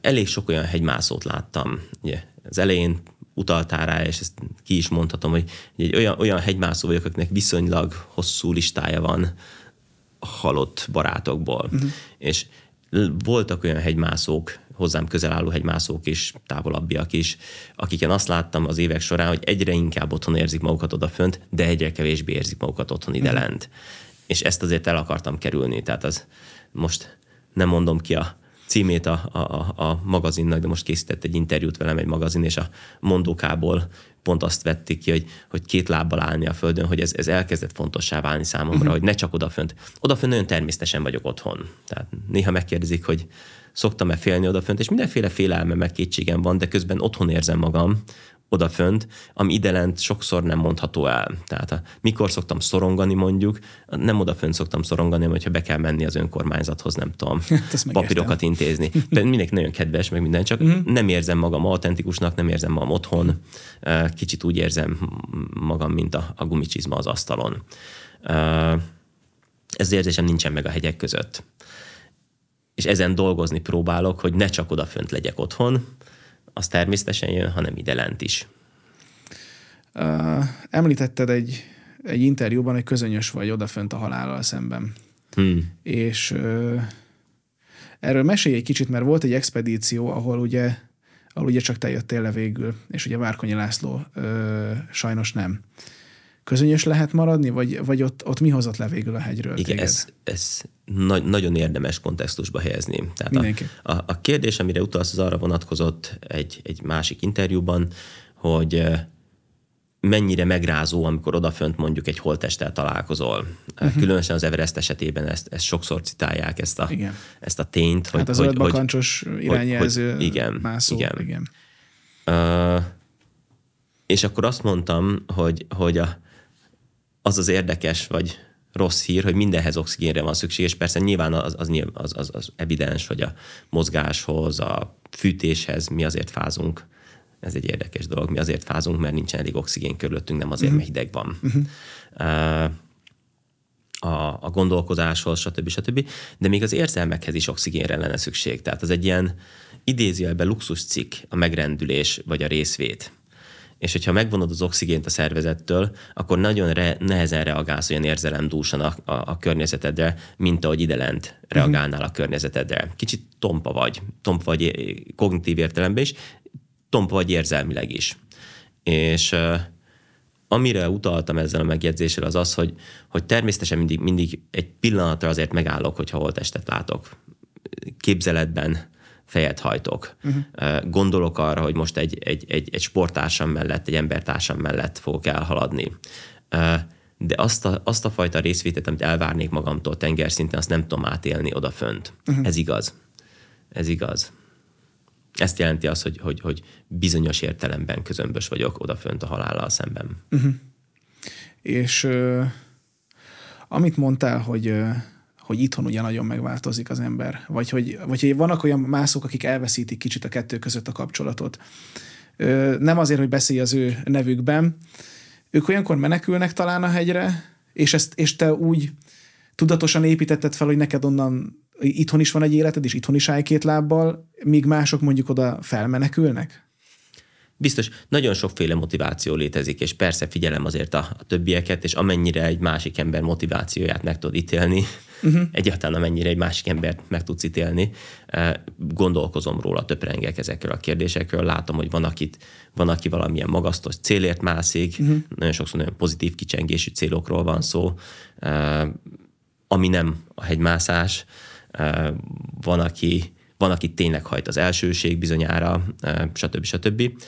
Elég sok olyan hegymászót láttam. Ugye, az elején utaltál rá, és ezt ki is mondhatom, hogy egy olyan, olyan hegymászó vagyok, akinek viszonylag hosszú listája van halott barátokból. Uh-huh. És voltak olyan hegymászók, hozzám közel álló hegymászók is, távolabbiak is, akiken azt láttam az évek során, hogy egyre inkább otthon érzik magukat odafönt, de egyre kevésbé érzik magukat otthon mhm. ide uh-huh. És ezt azért el akartam kerülni. Tehát az most nem mondom ki a címét a, a, a magazinnak, de most készített egy interjút velem egy magazin, és a mondókából pont azt vették ki, hogy, hogy két lábbal állni a földön, hogy ez, ez elkezdett fontossá válni számomra, uh-huh. hogy ne csak odafönt. Odafönt nagyon természetesen vagyok otthon. Tehát néha megkérdezik, hogy szoktam-e félni odafönt, és mindenféle félelme meg kétségem van, de közben otthon érzem magam, odafönt, ami idelent sokszor nem mondható el. Tehát a, mikor szoktam szorongani mondjuk, nem odafönt szoktam szorongani, hogyha be kell menni az önkormányzathoz, nem tudom, papírokat intézni. De mindenki nagyon kedves, meg minden, csak mm-hmm. nem érzem magam autentikusnak, nem érzem magam otthon, kicsit úgy érzem magam, mint a, a gumicsizma az asztalon. Ez az érzésem nincsen meg a hegyek között. És ezen dolgozni próbálok, hogy ne csak odafönt legyek otthon, az természetesen jön, hanem ide lent is. Uh, említetted egy, egy interjúban, hogy közönyös vagy odafönt a halállal szemben. Hmm. És uh, erről mesélj egy kicsit, mert volt egy expedíció, ahol ugye ahol ugye csak te jöttél le végül, és ugye Várkonyi László uh, sajnos nem. Közönyös lehet maradni, vagy, vagy ott, ott mi hozott le végül a hegyről? Igen, téged? ez, ez na- nagyon érdemes kontextusba helyezni. Tehát a, a, a kérdés, amire utalsz, az arra vonatkozott egy, egy másik interjúban, hogy mennyire megrázó, amikor odafönt mondjuk egy holttesttel találkozol. Uh-huh. Különösen az Everest esetében ezt, ezt sokszor citálják, ezt a, igen. ezt a tényt. Hogy, hát az hogy, bakancsos irányjelző hogy, hogy, igen, mászó. Igen. igen. Uh, és akkor azt mondtam, hogy, hogy a, az az érdekes, vagy rossz hír, hogy mindenhez oxigénre van szükség, és persze nyilván az, az, az, az, az evidens, hogy a mozgáshoz, a fűtéshez mi azért fázunk, ez egy érdekes dolog, mi azért fázunk, mert nincsen elég oxigén körülöttünk, nem azért, mhm. mert hideg van. Uh-huh. A, a gondolkozáshoz, stb. stb. De még az érzelmekhez is oxigénre lenne szükség. Tehát az egy ilyen idézi idézőjelben luxuscikk a megrendülés vagy a részvét és hogyha megvonod az oxigént a szervezettől, akkor nagyon re- nehezen reagálsz olyan érzelemdúsan a, a, a környezetedre, mint ahogy ide lent mhm. reagálnál a környezetedre. Kicsit tompa vagy, tompa vagy eh, kognitív értelemben is, tompa vagy érzelmileg is. És uh, amire utaltam ezzel a megjegyzéssel az az, hogy, hogy természetesen mindig, mindig egy pillanatra azért megállok, hogyha holtestet látok. Képzeletben fejet hajtok. Uh-huh. Gondolok arra, hogy most egy, egy, egy, egy sportársam mellett, egy embertársam mellett fogok elhaladni. De azt a, azt a fajta részvételt, amit elvárnék magamtól tengerszinten, azt nem tudom átélni odafönt. Uh-huh. Ez igaz. Ez igaz. Ezt jelenti az, hogy, hogy, hogy bizonyos értelemben közömbös vagyok odafönt a halállal szemben. Uh-huh. És uh, amit mondtál, hogy uh, hogy itthon ugye nagyon megváltozik az ember, vagy hogy, vagy hogy vannak olyan mászok, akik elveszítik kicsit a kettő között a kapcsolatot. Ö, nem azért, hogy beszélj az ő nevükben, ők olyankor menekülnek talán a hegyre, és, ezt, és te úgy tudatosan építetted fel, hogy neked onnan itthon is van egy életed, és itthon is állj két lábbal, míg mások mondjuk oda felmenekülnek? Biztos, nagyon sokféle motiváció létezik, és persze figyelem azért a, a többieket, és amennyire egy másik ember motivációját meg tud ítélni, uh-huh. egyáltalán amennyire egy másik embert meg tudsz ítélni, gondolkozom róla, töprengek ezekről a kérdésekről, látom, hogy van, akit, van aki valamilyen magasztos célért mászik, uh-huh. nagyon sokszor nagyon pozitív kicsengésű célokról van szó, ami nem a hegymászás, van, aki van, aki tényleg hajt az elsőség bizonyára, stb. stb.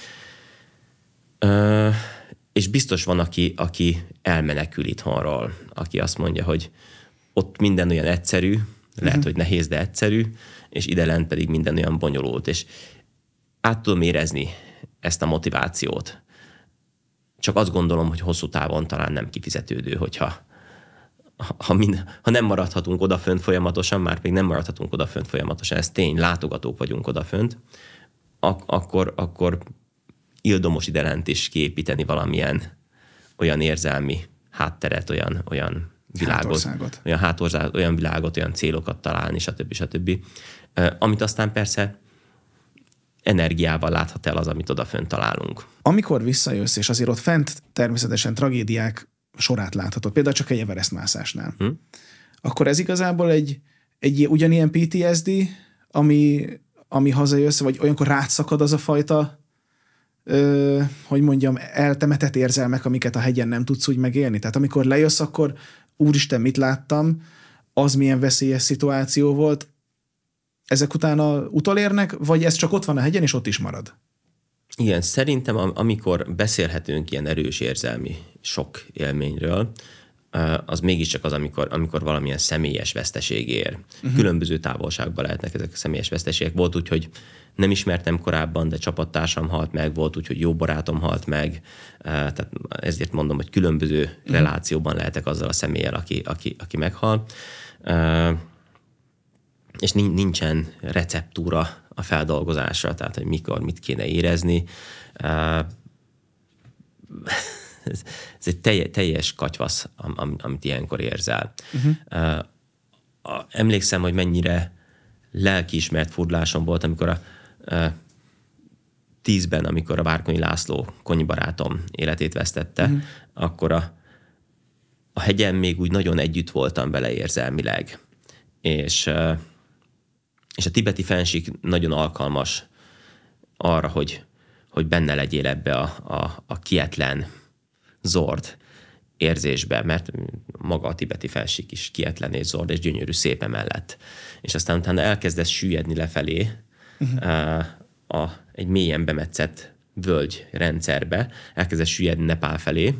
És biztos van, aki, aki elmenekül itthonról, aki azt mondja, hogy ott minden olyan egyszerű, lehet, uh-huh. hogy nehéz, de egyszerű, és ide lent pedig minden olyan bonyolult, és át tudom érezni ezt a motivációt. Csak azt gondolom, hogy hosszú távon talán nem kifizetődő, hogyha ha, mind, ha nem maradhatunk odafönt folyamatosan, már még nem maradhatunk odafönt folyamatosan, ez tény, látogatók vagyunk odafönt, ak- akkor, akkor ildomos idelent is kiépíteni valamilyen olyan érzelmi hátteret, olyan, olyan világot, hátországot. olyan hátországot, olyan világot, olyan célokat találni, stb. stb. Amit aztán persze energiával láthat el az, amit odafönt találunk. Amikor visszajössz, és azért ott fent természetesen tragédiák sorát láthatod, például csak egy Everest mászásnál. Hm. Akkor ez igazából egy, egy ugyanilyen PTSD, ami, ami hazajössz, vagy olyankor rátszakad az a fajta, ö, hogy mondjam, eltemetett érzelmek, amiket a hegyen nem tudsz úgy megélni. Tehát amikor lejössz, akkor úristen, mit láttam, az milyen veszélyes szituáció volt, ezek utána utolérnek, vagy ez csak ott van a hegyen, és ott is marad? Igen, szerintem amikor beszélhetünk ilyen erős érzelmi sok élményről, az mégiscsak az, amikor, amikor valamilyen személyes veszteség ér. Uh-huh. Különböző távolságban lehetnek ezek a személyes veszteségek. Volt úgy, hogy nem ismertem korábban, de csapattársam halt meg, volt úgy, hogy jó barátom halt meg, tehát ezért mondom, hogy különböző uh-huh. relációban lehetek azzal a személlyel, aki, aki, aki meghal. És nincsen receptúra a feldolgozásra, tehát hogy mikor, mit kéne érezni. Ez, ez egy teljes, katyvasz, amit ilyenkor érzel. Uh-huh. Emlékszem, hogy mennyire lelkiismert furdulásom volt, amikor a tízben, amikor a Várkonyi László konybarátom életét vesztette, uh-huh. akkor a, a hegyen még úgy nagyon együtt voltam vele érzelmileg. És és a tibeti fenség nagyon alkalmas arra, hogy, hogy benne legyél ebbe a, a, a kietlen zord érzésbe, mert maga a tibeti felsík is kietlen és zord, és gyönyörű szépe mellett, És aztán utána elkezdesz süllyedni lefelé uh-huh. Mhm. Eh, a, a, egy mélyen bemetszett völgy rendszerbe, elkezdesz süllyedni Nepál felé,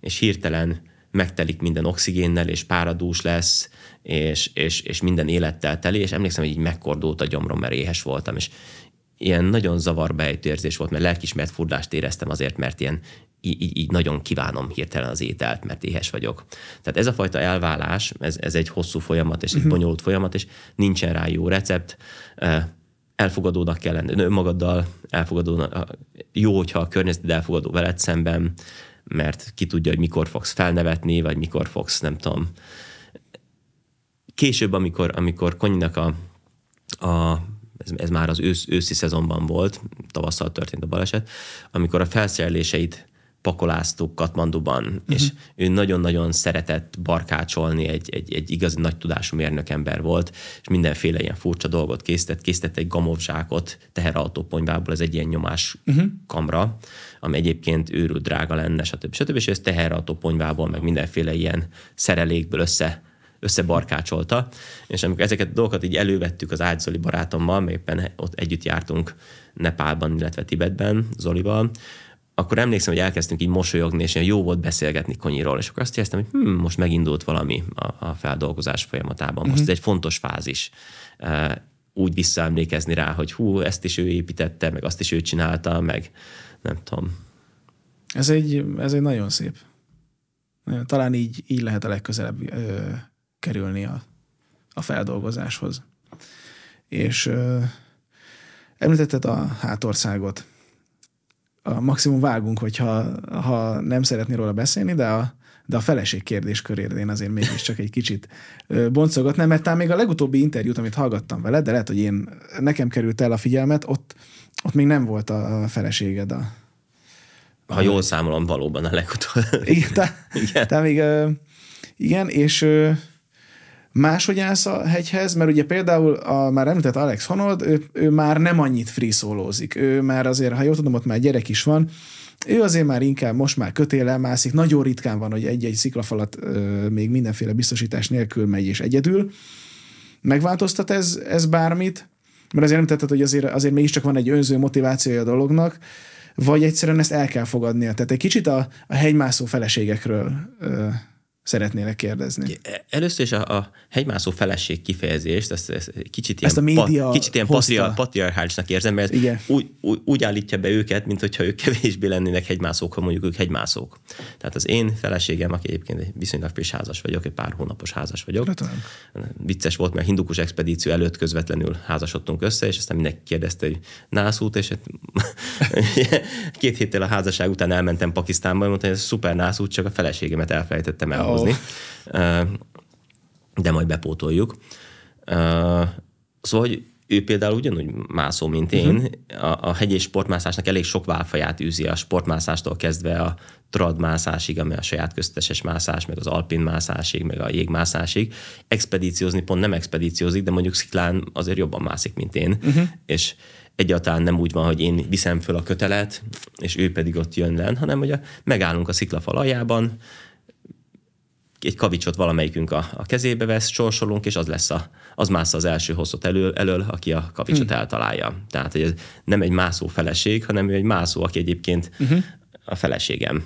és hirtelen megtelik minden oxigénnel, és páradús lesz, és, és, és minden élettel teli, és emlékszem, hogy így megkordult a gyomrom, mert éhes voltam, és ilyen nagyon zavarbejtő érzés volt, mert lelkismert furdást éreztem azért, mert ilyen így, így nagyon kívánom hirtelen az ételt, mert éhes vagyok. Tehát ez a fajta elválás, ez, ez egy hosszú folyamat, és egy uh-huh. bonyolult folyamat, és nincsen rá jó recept. Elfogadónak kell lenni önmagaddal, elfogadónak, jó, hogyha a környezeted elfogadó veled szemben, mert ki tudja, hogy mikor fogsz felnevetni, vagy mikor fogsz, nem tudom, később, amikor, amikor Konyinak a, a ez, ez már az ősz, őszi szezonban volt, tavasszal történt a baleset, amikor a felszereléseit pakoláztuk Katmanduban, uh-huh. és ő nagyon-nagyon szeretett barkácsolni, egy, egy, egy igazi nagy tudású mérnökember volt, és mindenféle ilyen furcsa dolgot készített. Készített egy gamovzsákot teherautóponyvából, ez egy ilyen nyomás uh-huh. kamra, ami egyébként őrült drága lenne, stb. stb. És ez teherautóponyvából, meg mindenféle ilyen szerelékből össze összebarkácsolta, és amikor ezeket a dolgokat így elővettük az Ágy Zoli barátommal, mert éppen ott együtt jártunk Nepálban, illetve Tibetben Zolival, akkor emlékszem, hogy elkezdtünk így mosolyogni, és jó volt beszélgetni Konyiról, és akkor azt éreztem, hogy hm, most megindult valami a, a feldolgozás folyamatában. Mhm. Most mm-hmm. ez egy fontos fázis úgy visszaemlékezni rá, hogy hú, ezt is ő építette, meg azt is ő csinálta, meg nem tudom. Ez egy, ez egy nagyon szép. Talán így, így lehet a legközelebb ö, kerülni a, a feldolgozáshoz. És ö, említetted a hátországot. A maximum vágunk, hogyha ha nem szeretné róla beszélni, de a, de a feleség kérdés körére én azért mégiscsak egy kicsit boncolgatnám, mert talán még a legutóbbi interjút, amit hallgattam vele, de lehet, hogy én, nekem került el a figyelmet, ott, ott még nem volt a feleséged a... a... Ha jól számolom, valóban a legutóbbi. Igen, tehát, igen. Tehát még, igen, és máshogy állsz a hegyhez, mert ugye például a már említett Alex Honold, ő, ő már nem annyit freeszólózik, ő már azért, ha jól tudom, ott már gyerek is van, ő azért már inkább most már kötéllel mászik, nagyon ritkán van, hogy egy-egy sziklafalat ö, még mindenféle biztosítás nélkül megy és egyedül. Megváltoztat ez, ez bármit? Mert azért nem tetted, hogy azért, azért mégiscsak van egy önző motivációja a dolognak, vagy egyszerűen ezt el kell fogadnia. Tehát egy kicsit a, a hegymászó feleségekről ö, szeretnélek kérdezni. E, először is a, a hegymászó feleség kifejezést, ezt, ezt kicsit ilyen, ezt a média pa, kicsit ilyen patriar, patriarchálisnak érzem, mert Igen. Úgy, úgy, úgy állítja be őket, mint hogyha ők kevésbé lennének hegymászók, ha mondjuk ők hegymászók. Tehát az én feleségem, aki egyébként viszonylag friss házas vagyok, egy pár hónapos házas vagyok. Gratulán. Vicces volt, mert hindukus expedíció előtt közvetlenül házasodtunk össze, és aztán mindenki kérdezte, hogy nászút, és hát két héttel a házasság után elmentem Pakisztánba, mondtam, hogy ez szuper nászút, csak a feleségemet elfelejtettem el. Oh hozni, de majd bepótoljuk. Szóval, hogy ő például ugyanúgy mászó, mint én. Mhm. A, a hegyi sportmászásnak elég sok válfaját űzi, a sportmászástól kezdve a tradmászásig, ami a saját közteses mászás, meg az alpin mászásig, meg a jégmászásig. Expedíciózni pont nem expedíciózik, de mondjuk sziklán azért jobban mászik, mint én. Uh-huh. És egyáltalán nem úgy van, hogy én viszem föl a kötelet, és ő pedig ott jön le, hanem hogy a, megállunk a sziklafal aljában egy kavicsot valamelyikünk a, a kezébe vesz, sorsolunk, és az lesz a, az mász az első hosszot elől, elől aki a kavicsot hmm. eltalálja. Tehát hogy ez nem egy mászó feleség, hanem ő egy mászó, aki egyébként uh-huh. a feleségem.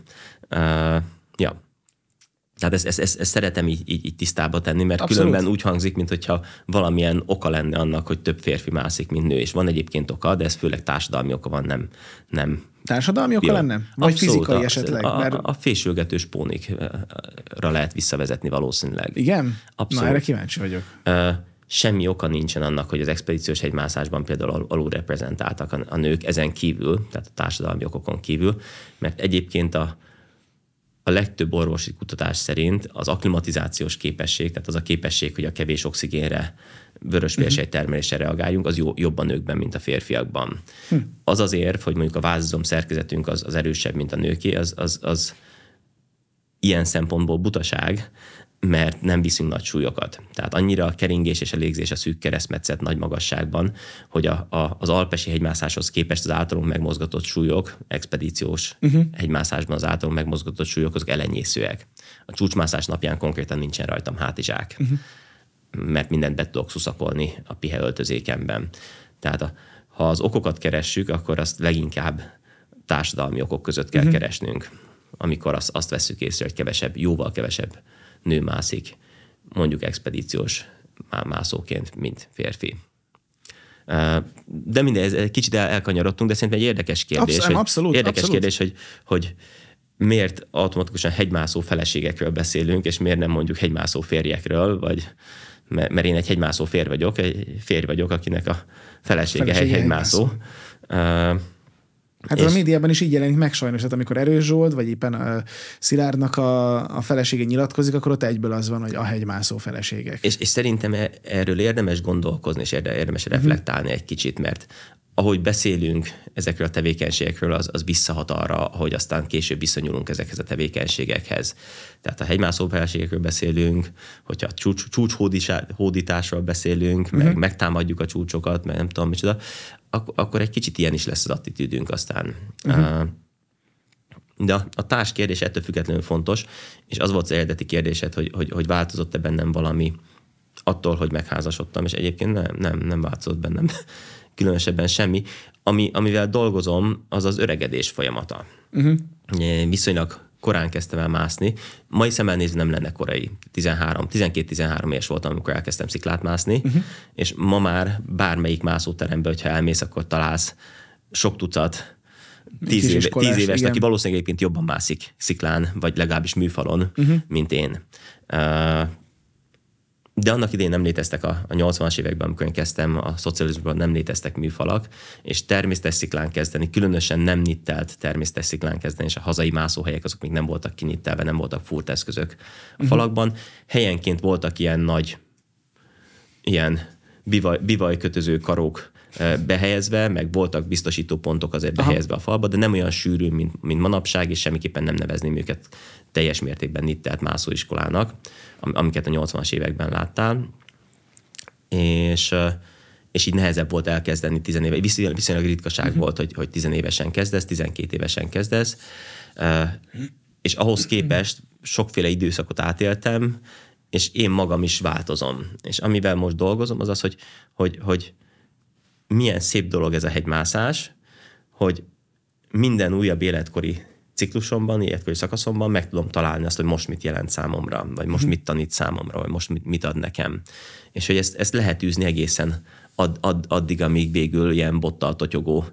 Uh, ja. Tehát ezt, ezt, ezt, ezt szeretem így, így, így tisztába tenni, mert Abszolút. különben úgy hangzik, mintha valamilyen oka lenne annak, hogy több férfi mászik, mint nő. És van egyébként oka, de ez főleg társadalmi oka van, nem, nem Társadalmi oka Jó. lenne? Vagy Abszolút, fizikai a, esetleg? Mert... A, fésülgetős pónikra lehet visszavezetni valószínűleg. Igen? Abszolút. Na, erre kíváncsi vagyok. Uh, semmi oka nincsen annak, hogy az expedíciós hegymászásban például al- alulreprezentáltak a, a nők ezen kívül, tehát a társadalmi okokon kívül, mert egyébként a, a legtöbb orvosi kutatás szerint az aklimatizációs képesség, tehát az a képesség, hogy a kevés oxigénre, vörös uh mhm. termelésre reagáljunk, az jó, jobban nőkben, mint a férfiakban. Hm. Az Az érv, hogy mondjuk a vázizom szerkezetünk az, az erősebb, mint a nőké, az, az, az ilyen szempontból butaság, mert nem viszünk nagy súlyokat. Tehát annyira a keringés és a légzés a szűk keresztmetszet nagy magasságban, hogy a, a, az alpesi hegymászáshoz képest az általunk megmozgatott súlyok, expedíciós uh-huh. hegymászásban az általunk megmozgatott súlyok, azok elenyészőek. A csúcsmászás napján konkrétan nincsen rajtam hátizsák, uh-huh. mert mindent be tudok szuszakolni a pihe öltözékemben. Tehát a, ha az okokat keressük, akkor azt leginkább társadalmi okok között kell uh-huh. keresnünk amikor azt, azt veszük észre, hogy kevesebb, jóval kevesebb nő mászik, mondjuk expedíciós mászóként, mint férfi. De minden ez kicsit elkanyarodtunk, de szerintem egy érdekes kérdés. Abszolút, hogy, abszolút, érdekes abszolút. kérdés, hogy, hogy miért automatikusan hegymászó feleségekről beszélünk, és miért nem mondjuk hegymászó férjekről, vagy mert én egy hegymászó férj vagyok, egy férj vagyok, akinek a felesége, felesége egy hegymászó. hegymászó. Hát és... ez a médiában is így jelenik meg sajnos, hát amikor Erős Zsolt, vagy éppen a Szilárdnak a, a felesége nyilatkozik, akkor ott egyből az van, hogy a hegymászó feleségek. És, és szerintem e, erről érdemes gondolkozni, és érdemes mhm. reflektálni uh-huh. egy kicsit, mert ahogy beszélünk ezekről a tevékenységekről, az, az visszahat arra, hogy aztán később viszonyulunk ezekhez a tevékenységekhez. Tehát a hegymászó feleségekről beszélünk, hogyha a csúcs, csúcshódításról beszélünk, uh-huh. meg mhm. megtámadjuk a csúcsokat, meg nem tudom micsoda, ak- akkor egy kicsit ilyen is lesz az attitűdünk aztán. Uh-huh. De a társ kérdés ettől függetlenül fontos, és az volt az eredeti kérdésed, hogy, hogy, hogy változott-e bennem valami attól, hogy megházasodtam, és egyébként nem, nem, nem változott bennem különösebben semmi. Ami, amivel dolgozom, az az öregedés folyamata. Uh-huh. Viszonylag korán kezdtem el mászni. Mai szemmel nézve nem lenne korai. 13, 12-13 éves voltam, amikor elkezdtem sziklát mászni, uh-huh. és ma már bármelyik mászóterembe, hogyha elmész, akkor találsz sok tucat, tíz, éve, tíz éves, aki valószínűleg egyébként jobban mászik sziklán, vagy legalábbis műfalon, uh-huh. mint én. Uh, de annak idén nem léteztek a, a 80-as években, amikor én kezdtem, a szocializmusban nem léteztek műfalak, és természetes sziklán kezdeni, különösen nem nittelt természetes sziklán kezdeni, és a hazai mászóhelyek azok még nem voltak kinittelve, nem voltak furt eszközök a mhm. falakban. Helyenként voltak ilyen nagy, ilyen bivaj, kötöző karók, behelyezve, meg voltak biztosító pontok azért behelyezve Aha. a falba, de nem olyan sűrű, mint, mint manapság, és semmiképpen nem nevezném őket teljes mértékben nittelt mászóiskolának, am- amiket a 80-as években láttál, és, és így nehezebb volt elkezdeni tizenéve, viszonylag, viszonylag ritkaság uh-huh. volt, hogy, hogy tizenévesen kezdesz, 12 évesen kezdesz, és ahhoz képest sokféle időszakot átéltem, és én magam is változom. És amivel most dolgozom, az az, hogy, hogy, hogy milyen szép dolog ez a hegymászás, hogy minden újabb életkori ciklusomban, ilyetkori szakaszomban meg tudom találni azt, hogy most mit jelent számomra, vagy most mhm. mit tanít számomra, vagy most mit, mit ad nekem. És hogy ezt, ezt lehet űzni egészen ad, ad, addig, amíg végül ilyen bottal totyogó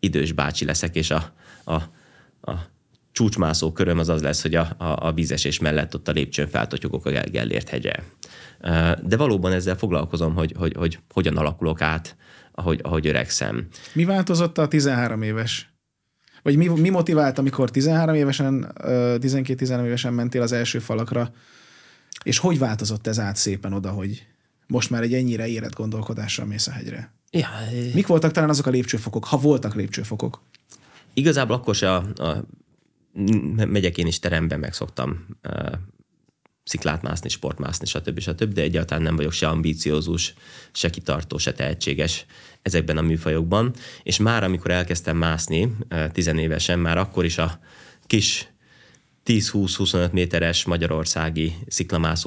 idős bácsi leszek, és a, a, a csúcsmászó köröm az az lesz, hogy a, a, a vízesés mellett ott a lépcsőn feltotyogok a Gellért hegye. De valóban ezzel foglalkozom, hogy, hogy, hogy hogyan alakulok át, ahogy, ahogy öregszem. Mi változott a 13 éves vagy mi, mi motivált, amikor 13 évesen, 12-13 évesen mentél az első falakra, és hogy változott ez át szépen oda, hogy most már egy ennyire érett gondolkodással mész a hegyre? Ja, Mik voltak talán azok a lépcsőfokok, ha voltak lépcsőfokok? Igazából akkor se a, a megyek én is terembe, meg szoktam uh, sziklát mászni, sportmászni, stb. stb., de egyáltalán nem vagyok se ambíciózus, se kitartó, se tehetséges ezekben a műfajokban, és már amikor elkezdtem mászni, tizenévesen, már akkor is a kis 10-20-25 méteres magyarországi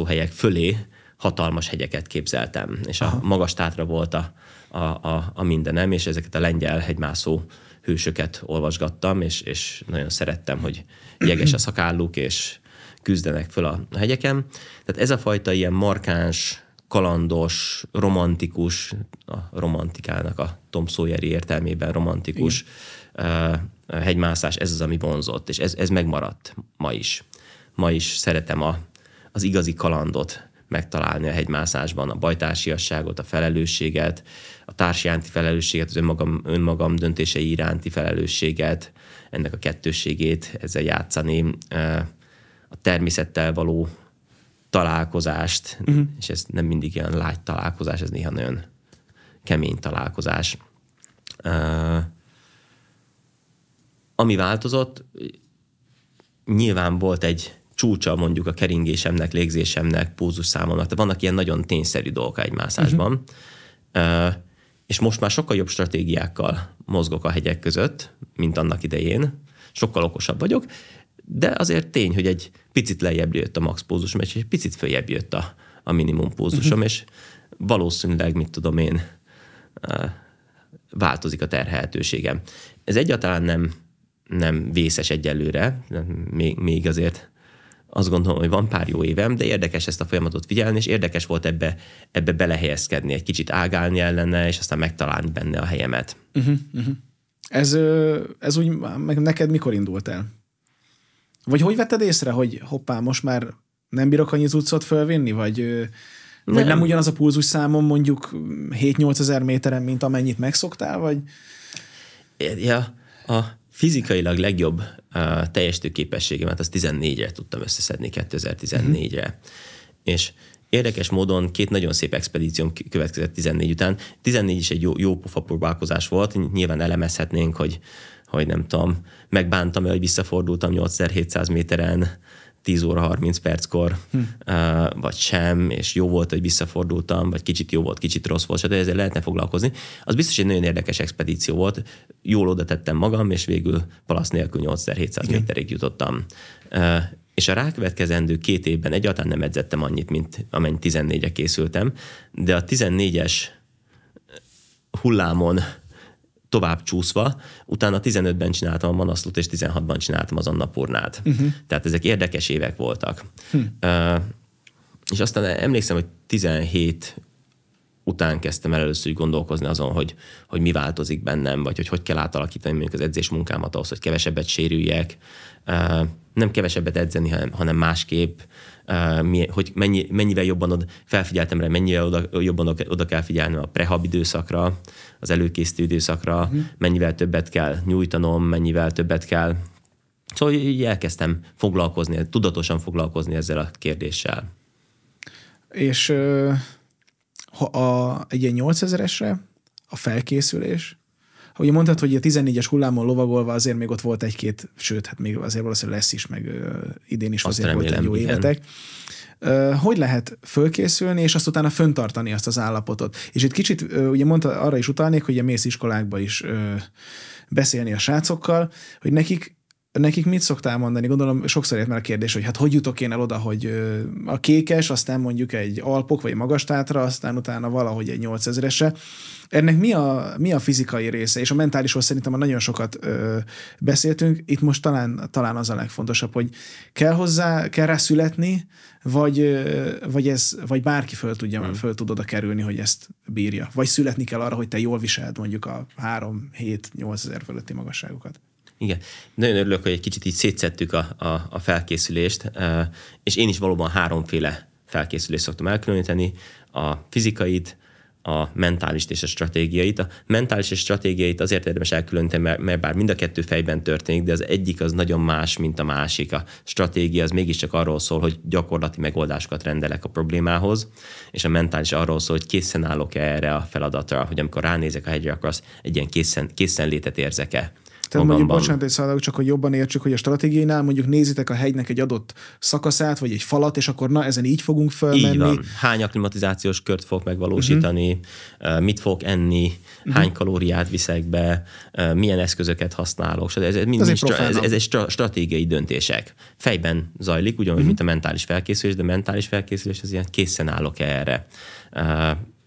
helyek fölé hatalmas hegyeket képzeltem, és Aha. a magas tátra volt a, a, a, a mindenem, és ezeket a lengyel hegymászó hősöket olvasgattam, és, és nagyon szerettem, hogy jeges a szakálluk, és küzdenek föl a hegyeken. Tehát ez a fajta ilyen markáns kalandos, romantikus, a romantikának a Tom Sawyer értelmében romantikus Igen. hegymászás, ez az, ami vonzott, és ez, ez megmaradt ma is. Ma is szeretem a, az igazi kalandot megtalálni a hegymászásban, a bajtársiasságot, a felelősséget, a társiánti felelősséget, az önmagam, önmagam döntései iránti felelősséget, ennek a kettőségét, ezzel játszani, a természettel való találkozást, uh-huh. és ez nem mindig ilyen lágy találkozás, ez néha nagyon kemény találkozás. Uh, ami változott, nyilván volt egy csúcsa mondjuk a keringésemnek, légzésemnek, pózusszámomnak, de vannak ilyen nagyon tényszerű dolgok egy mászásban. Uh-huh. Mhm. Uh, és most már sokkal jobb stratégiákkal mozgok a hegyek között, mint annak idején. Sokkal okosabb vagyok, de azért tény, hogy egy picit lejjebb jött a max pózusom, és egy picit följebb jött a, a minimum pózusom, uh-huh. és valószínűleg, mit tudom én, változik a terhelhetőségem. Ez egyáltalán nem, nem vészes egyelőre, még, még azért azt gondolom, hogy van pár jó évem, de érdekes ezt a folyamatot figyelni, és érdekes volt ebbe, ebbe belehelyezkedni, egy kicsit ágálni ellene, és aztán megtalálni benne a helyemet. Uh-huh, uh-huh. Ez, ez úgy, meg neked mikor indult el? Vagy hogy vetted észre, hogy hoppá, most már nem bírok annyi cuccot fölvinni, vagy, vagy nem. ugyanaz a pulzus számom mondjuk 7-8 ezer méteren, mint amennyit megszoktál, vagy? Ja, a fizikailag legjobb a teljesítő képességemet az 14-re tudtam összeszedni 2014-re. Mm-hmm. És Érdekes módon két nagyon szép expedícióm következett 14 után. 14 is egy jó, jó pofa próbálkozás volt, nyilván elemezhetnénk, hogy hogy nem tudom, megbántam-e, hogy visszafordultam 8700 méteren 10 óra 30 perckor, hm. vagy sem, és jó volt, hogy visszafordultam, vagy kicsit jó volt, kicsit rossz volt, stb. ezzel lehetne foglalkozni. Az biztos egy nagyon érdekes expedíció volt. Jól oda tettem magam, és végül palasz nélkül 8700 Igen. méterig jutottam. És a rákövetkezendő két évben egyáltalán nem edzettem annyit, mint amennyi 14-re készültem, de a 14-es hullámon tovább csúszva, utána 15-ben csináltam a Manaszlót, és 16-ban csináltam az Annapurnát. Uh-huh. Mhm. Tehát ezek érdekes évek voltak. Hm. Uh, és aztán emlékszem, hogy 17 után kezdtem el először gondolkozni azon, hogy, hogy mi változik bennem, vagy hogy hogy kell átalakítani mondjuk az edzés munkámat ahhoz, hogy kevesebbet sérüljek, uh, nem kevesebbet edzeni, hanem, hanem másképp, mi, hogy mennyi, mennyivel jobban oda, felfigyeltem rá, mennyivel oda, jobban oda kell figyelni a prehab időszakra, az előkészítő időszakra, uh-huh. mennyivel többet kell nyújtanom, mennyivel többet kell. Szóval így elkezdtem foglalkozni, tudatosan foglalkozni ezzel a kérdéssel. És ha a, egy ilyen 8000-esre a felkészülés, Ugye mondtad, hogy a 14-es hullámon lovagolva azért még ott volt egy-két, sőt, hát még azért valószínűleg lesz is, meg uh, idén is azt azért remélem, volt egy jó igen. életek. hogy lehet fölkészülni, és azt utána föntartani azt az állapotot? És itt kicsit, ö, ugye mondta, arra is utalnék, hogy a mész iskolákba is beszélni a srácokkal, hogy nekik nekik mit szoktál mondani? Gondolom sokszor ért már a kérdés, hogy hát hogy jutok én el oda, hogy a kékes, aztán mondjuk egy alpok vagy magas tátra, aztán utána valahogy egy 8000-ese. Ennek mi a, mi a fizikai része? És a mentálisról szerintem nagyon sokat ö, beszéltünk. Itt most talán, talán az a legfontosabb, hogy kell hozzá, kell rá születni, vagy, ö, vagy, ez, vagy bárki föl, tudja, hmm. föl tud oda kerülni, hogy ezt bírja. Vagy születni kell arra, hogy te jól viseld, mondjuk a 3, 7, 8 ezer fölötti magasságokat. Igen, nagyon örülök, hogy egy kicsit így szétszettük a, a, a felkészülést, és én is valóban háromféle felkészülést szoktam elkülöníteni, a fizikait, a mentális és a stratégiait. A mentális és stratégiait azért érdemes elkülöníteni, mert, mert bár mind a kettő fejben történik, de az egyik az nagyon más, mint a másik. A stratégia az mégiscsak arról szól, hogy gyakorlati megoldásokat rendelek a problémához, és a mentális arról szól, hogy készen állok -e erre a feladatra, hogy amikor ránézek a hegyre, akkor az egy ilyen készen, készenlétet érzek-e tehát magamban. mondjuk, bocsánat, egy szállag, csak hogy jobban értsük, hogy a stratégiánál mondjuk nézitek a hegynek egy adott szakaszát, vagy egy falat, és akkor na, ezen így fogunk fölmenni. Így van. Hány aklimatizációs kört fog megvalósítani, uh-huh. mit fog enni, uh-huh. hány kalóriát viszek be, milyen eszközöket használok. Szóval ez, ez, mind, ez, stra- ez, ez egy stra- stratégiai döntések. Fejben zajlik, ugyanúgy, uh-huh. mint a mentális felkészülés, de mentális felkészülés az ilyen készen állok erre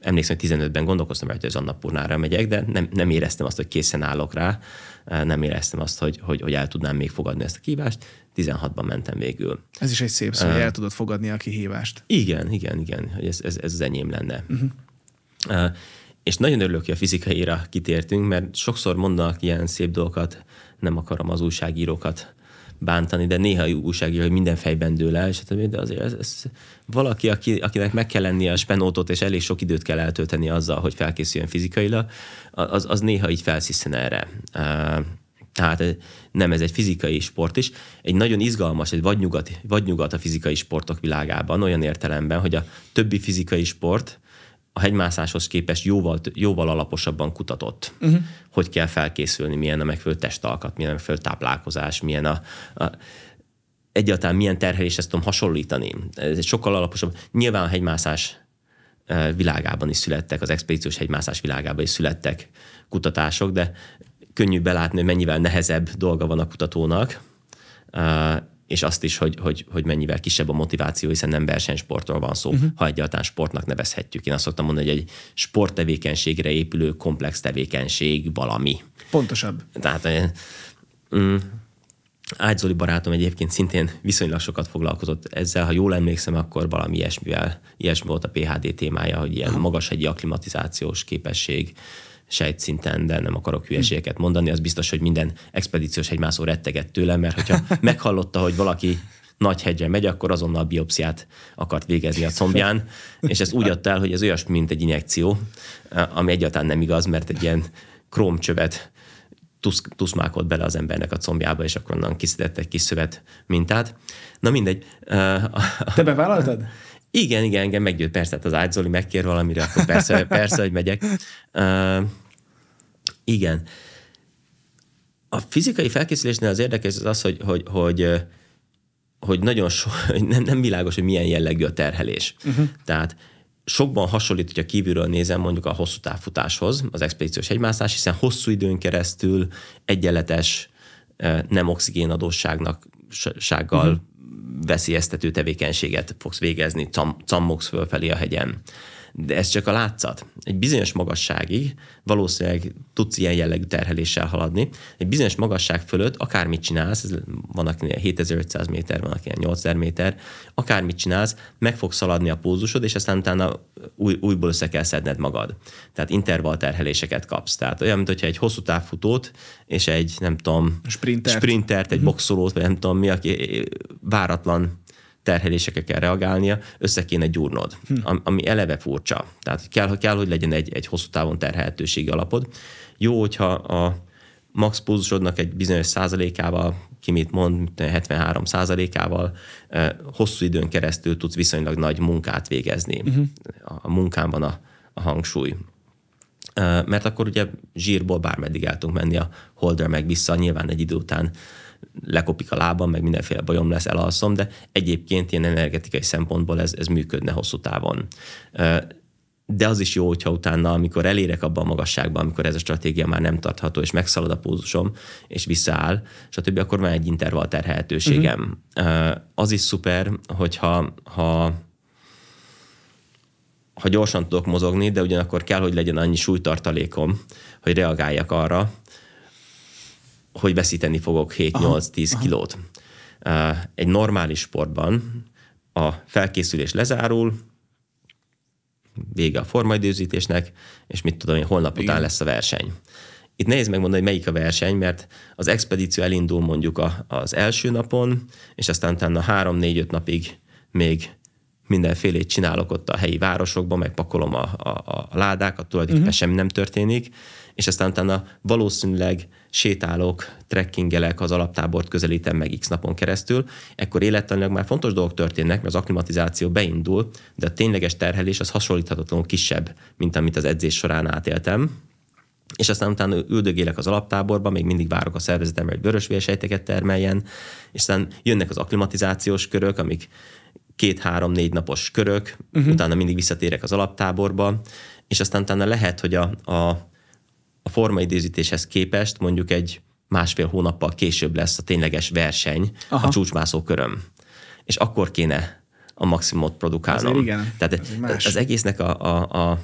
emlékszem, hogy 15-ben gondolkoztam rajta, hogy az Annapurnára megyek, de nem, nem éreztem azt, hogy készen állok rá, nem éreztem azt, hogy, hogy, hogy el tudnám még fogadni ezt a kívást. 16-ban mentem végül. Ez is egy szép szó, uh, hogy el tudod fogadni a kihívást. Igen, igen, igen, hogy ez, ez, ez az enyém lenne. Uh-huh. Uh, és nagyon örülök, hogy a fizikaira kitértünk, mert sokszor mondanak ilyen szép dolgokat, nem akarom az újságírókat bántani, de néha újságíró, hogy minden fejben dől el, stb. De azért ez, ez valaki, aki, akinek meg kell lennie a spenótot, és elég sok időt kell eltölteni azzal, hogy felkészüljön fizikailag, az, az néha így felsziszen erre. Tehát nem, ez egy fizikai sport is. Egy nagyon izgalmas, egy vadnyugat, vadnyugat a fizikai sportok világában, olyan értelemben, hogy a többi fizikai sport a hegymászáshoz képest jóval, jóval alaposabban kutatott, uh-huh. hogy kell felkészülni, milyen a megfelelő testalkat, milyen a megfelelő táplálkozás, milyen a, a egyáltalán milyen terhelés, ezt tudom hasonlítani. Ez egy sokkal alaposabb. Nyilván a hegymászás e, világában is születtek, az expedíciós hegymászás világában is születtek kutatások, de könnyű belátni, hogy mennyivel nehezebb dolga van a kutatónak, e, és azt is, hogy, hogy, hogy mennyivel kisebb a motiváció, hiszen nem versenysportról van szó, uh-huh. ha egyáltalán sportnak nevezhetjük. Én azt szoktam mondani, hogy egy sporttevékenységre épülő komplex tevékenység valami. Pontosabb. Tehát eh, mm, Ágy Zoli barátom egyébként szintén viszonylag sokat foglalkozott ezzel. Ha jól emlékszem, akkor valami ilyesmivel, ilyesmi volt a PHD témája, hogy ilyen magas egy aklimatizációs képesség, sejtszinten, de nem akarok hülyeségeket hm. mondani, az biztos, hogy minden expedíciós hegymászó rettegett tőle mert hogyha meghallotta, hogy valaki nagy hegyen megy, akkor azonnal biopsziát akart végezni a combján, és ezt úgy adta el, hogy ez olyasmi, mint egy injekció, ami egyáltalán nem igaz, mert egy ilyen krómcsövet tuszmákolt bele az embernek a combjába, és akkor onnan készített egy kis szövet mintát. Na mindegy. Te bevállaltad? Igen, igen, igen meggyőtt, persze, hát az Ágy Zoli megkér valamire, akkor persze, persze, hogy megyek. Igen. A fizikai felkészülésnél az érdekes az az, hogy, hogy, hogy, hogy nagyon so, nem, nem világos, hogy milyen jellegű a terhelés. Uh-huh. Tehát sokban hasonlít, hogyha kívülről nézem mondjuk a hosszú távfutáshoz, az expedíciós hegymászás, hiszen hosszú időn keresztül egyenletes, nem oxigénadósságnak sággal uh-huh. veszélyeztető tevékenységet fogsz végezni, cam, cammogsz fölfelé a hegyen de ez csak a látszat. Egy bizonyos magasságig valószínűleg tudsz ilyen jellegű terheléssel haladni. Egy bizonyos magasság fölött akármit csinálsz, van akinél 7500 méter, van akinél 8000 méter, akármit csinálsz, meg fogsz szaladni a pózusod, és aztán utána új, újból össze kell szedned magad. Tehát intervall terheléseket kapsz. Tehát olyan, mintha egy hosszú távfutót és egy, nem tudom, sprintert, sprintert egy mhm. boxolót, vagy nem tudom mi, aki váratlan terhelésekre kell reagálnia, össze kéne gyúrnod, hm. ami eleve furcsa. Tehát kell, kell hogy legyen egy, egy hosszú távon terhelhetőségi alapod. Jó, hogyha a max pulzusodnak egy bizonyos százalékával, ki mit mond, 73 százalékával hosszú időn keresztül tudsz viszonylag nagy munkát végezni. Uh-huh. A munkán van a, a hangsúly. Mert akkor ugye zsírból bármeddig el tudunk menni a holdra meg vissza, nyilván egy idő után lekopik a lábam, meg mindenféle bajom lesz, elalszom, de egyébként ilyen energetikai szempontból ez, ez működne hosszú távon. De az is jó, hogyha utána, amikor elérek abban a magasságban, amikor ez a stratégia már nem tartható, és megszalad a pózusom, és visszaáll, stb., akkor van egy intervall terhelhetőségem. Uh-huh. Az is szuper, hogyha ha ha gyorsan tudok mozogni, de ugyanakkor kell, hogy legyen annyi súlytartalékom, hogy reagáljak arra, hogy veszíteni fogok 7-8-10 kilót. Egy normális sportban a felkészülés lezárul, vége a formaidőzítésnek, és mit tudom én, holnap Igen. után lesz a verseny. Itt nehéz megmondani, hogy melyik a verseny, mert az expedíció elindul mondjuk a, az első napon, és aztán utána három négy öt napig még mindenfélét csinálok ott a helyi városokban, megpakolom a, a, a ládákat, tulajdonképpen uh-huh. semmi nem történik, és aztán utána valószínűleg sétálok, trekkingelek, az alaptábort közelítem meg x napon keresztül, ekkor élettanilag már fontos dolgok történnek, mert az akklimatizáció beindul, de a tényleges terhelés az hasonlíthatatlanul kisebb, mint amit az edzés során átéltem, és aztán utána üldögélek az alaptáborba, még mindig várok a szervezetemre, hogy vörösvérsejteket termeljen, és aztán jönnek az akklimatizációs körök, amik két-három-négy napos körök, uh-huh. utána mindig visszatérek az alaptáborba, és aztán utána lehet, hogy a, a, a formaidőzítéshez képest mondjuk egy másfél hónappal később lesz a tényleges verseny Aha. a csúcsmászó köröm. És akkor kéne a maximumot produkálnom. Azért igen. Tehát az, az egésznek a, a, a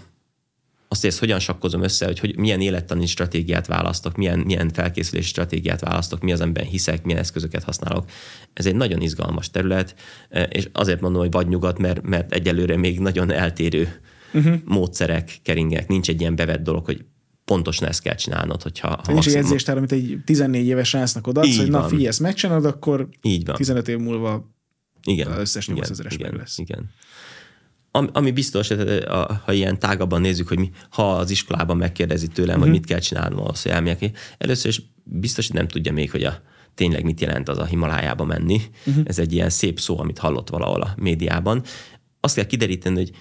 azt, hogy ezt hogyan sakkozom össze, hogy, hogy milyen élettani stratégiát választok, milyen, milyen felkészülési stratégiát választok, mi az, ember hiszek, milyen eszközöket használok. Ez egy nagyon izgalmas terület, e, és azért mondom, hogy vagy nyugat, mert, mert egyelőre még nagyon eltérő uh-huh. módszerek keringek. Nincs egy ilyen bevett dolog, hogy pontosan ezt kell csinálnod, hogyha... Ha Nincs maximum... egy edzéstár, amit egy 14 éves rásznak oda, Így hogy van. na figyelj, ezt megcsinálod, akkor Így van. 15 év múlva igen. összes 8000-es meg lesz. Igen ami biztos, eh, ha ilyen tágabban nézzük, hogy mi, ha az iskolában megkérdezi tőlem, mm-hmm. hogy mhm. mit kell csinálnom ahhoz, hogy elmegyek először is biztos, hogy nem tudja még, hogy a, tényleg mit jelent az a Himalájába menni. Uh-huh. Ez egy ilyen szép szó, amit hallott valahol a médiában. Azt kell kideríteni, hogy,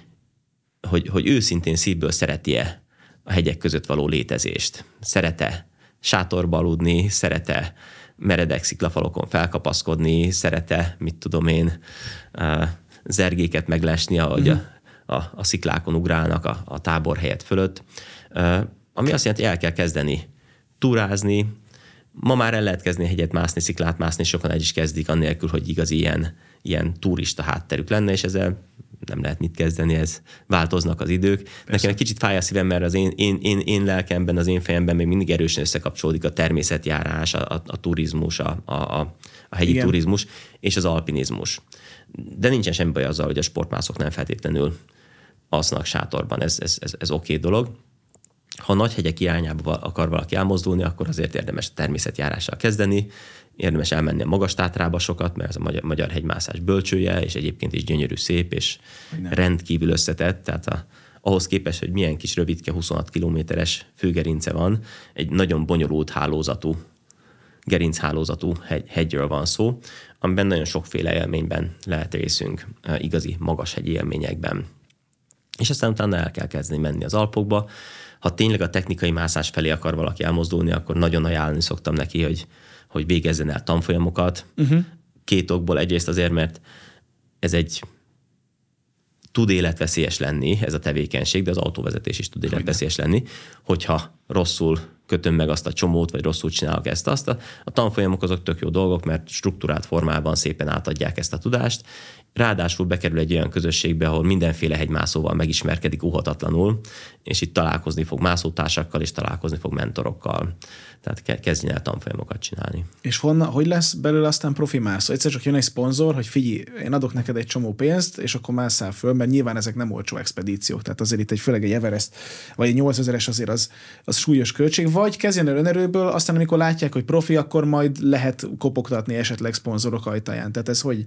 hogy, hogy őszintén szívből szereti-e a hegyek között való létezést. Szerete sátorba aludni, szerete meredek sziklafalokon felkapaszkodni, szerete, mit tudom én, eh, zergéket meglesni, ahogy uh-huh. a, mhm. a, a sziklákon ugrálnak a, a tábor helyett fölött, ami azt jelenti, hogy el kell kezdeni túrázni, Ma már el lehet kezdeni hegyet mászni, sziklát mászni, sokan egy is kezdik, annélkül, hogy igazi ilyen, ilyen turista hátterük lenne, és ezzel nem lehet mit kezdeni, ez változnak az idők. Persze. Nekem egy kicsit fáj a szívem, mert az én, én, én, én lelkemben, az én fejemben még mindig erősen összekapcsolódik a természetjárás, a, a, a turizmus, a, a, a hegyi Igen. turizmus és az alpinizmus. De nincsen semmi baj azzal, hogy a sportmászok nem feltétlenül alszanak sátorban, ez, ez, ez, ez oké okay dolog ha nagy hegyek irányába akar valaki elmozdulni, akkor azért érdemes természetjárással kezdeni, érdemes elmenni a magas tátrába sokat, mert ez a magyar, magyar hegymászás bölcsője, és egyébként is gyönyörű, szép, és Nem. rendkívül összetett, tehát a, ahhoz képest, hogy milyen kis rövidke 26 kilométeres főgerince van, egy nagyon bonyolult hálózatú, gerinchálózatú hegy, hegyről van szó, amiben nagyon sokféle élményben lehet részünk, e, igazi magas hegyi élményekben. És aztán utána el kell kezdeni menni az Alpokba, ha tényleg a technikai mászás felé akar valaki elmozdulni, akkor nagyon ajánlani szoktam neki, hogy, hogy végezzen el tanfolyamokat. Uh-huh. Két okból egyrészt azért, mert ez egy tud életveszélyes lenni ez a tevékenység, de az autóvezetés is tud életveszélyes lenni, hogyha rosszul kötöm meg azt a csomót, vagy rosszul csinálok ezt, azt. A, a tanfolyamok azok tök jó dolgok, mert struktúrált formában szépen átadják ezt a tudást, Ráadásul bekerül egy olyan közösségbe, ahol mindenféle hegymászóval megismerkedik uhatatlanul, és itt találkozni fog mászótársakkal, és találkozni fog mentorokkal. Tehát kezdjen el tanfolyamokat csinálni. És honna, hogy lesz belőle aztán profi mászó? Egyszer csak jön egy szponzor, hogy figyelj, én adok neked egy csomó pénzt, és akkor mászál föl, mert nyilván ezek nem olcsó expedíciók. Tehát azért itt egy főleg egy Everest, vagy egy 8000-es azért az, az súlyos költség. Vagy kezdjen el önerőből, aztán amikor látják, hogy profi, akkor majd lehet kopogtatni esetleg szponzorok ajtaján. Tehát ez hogy?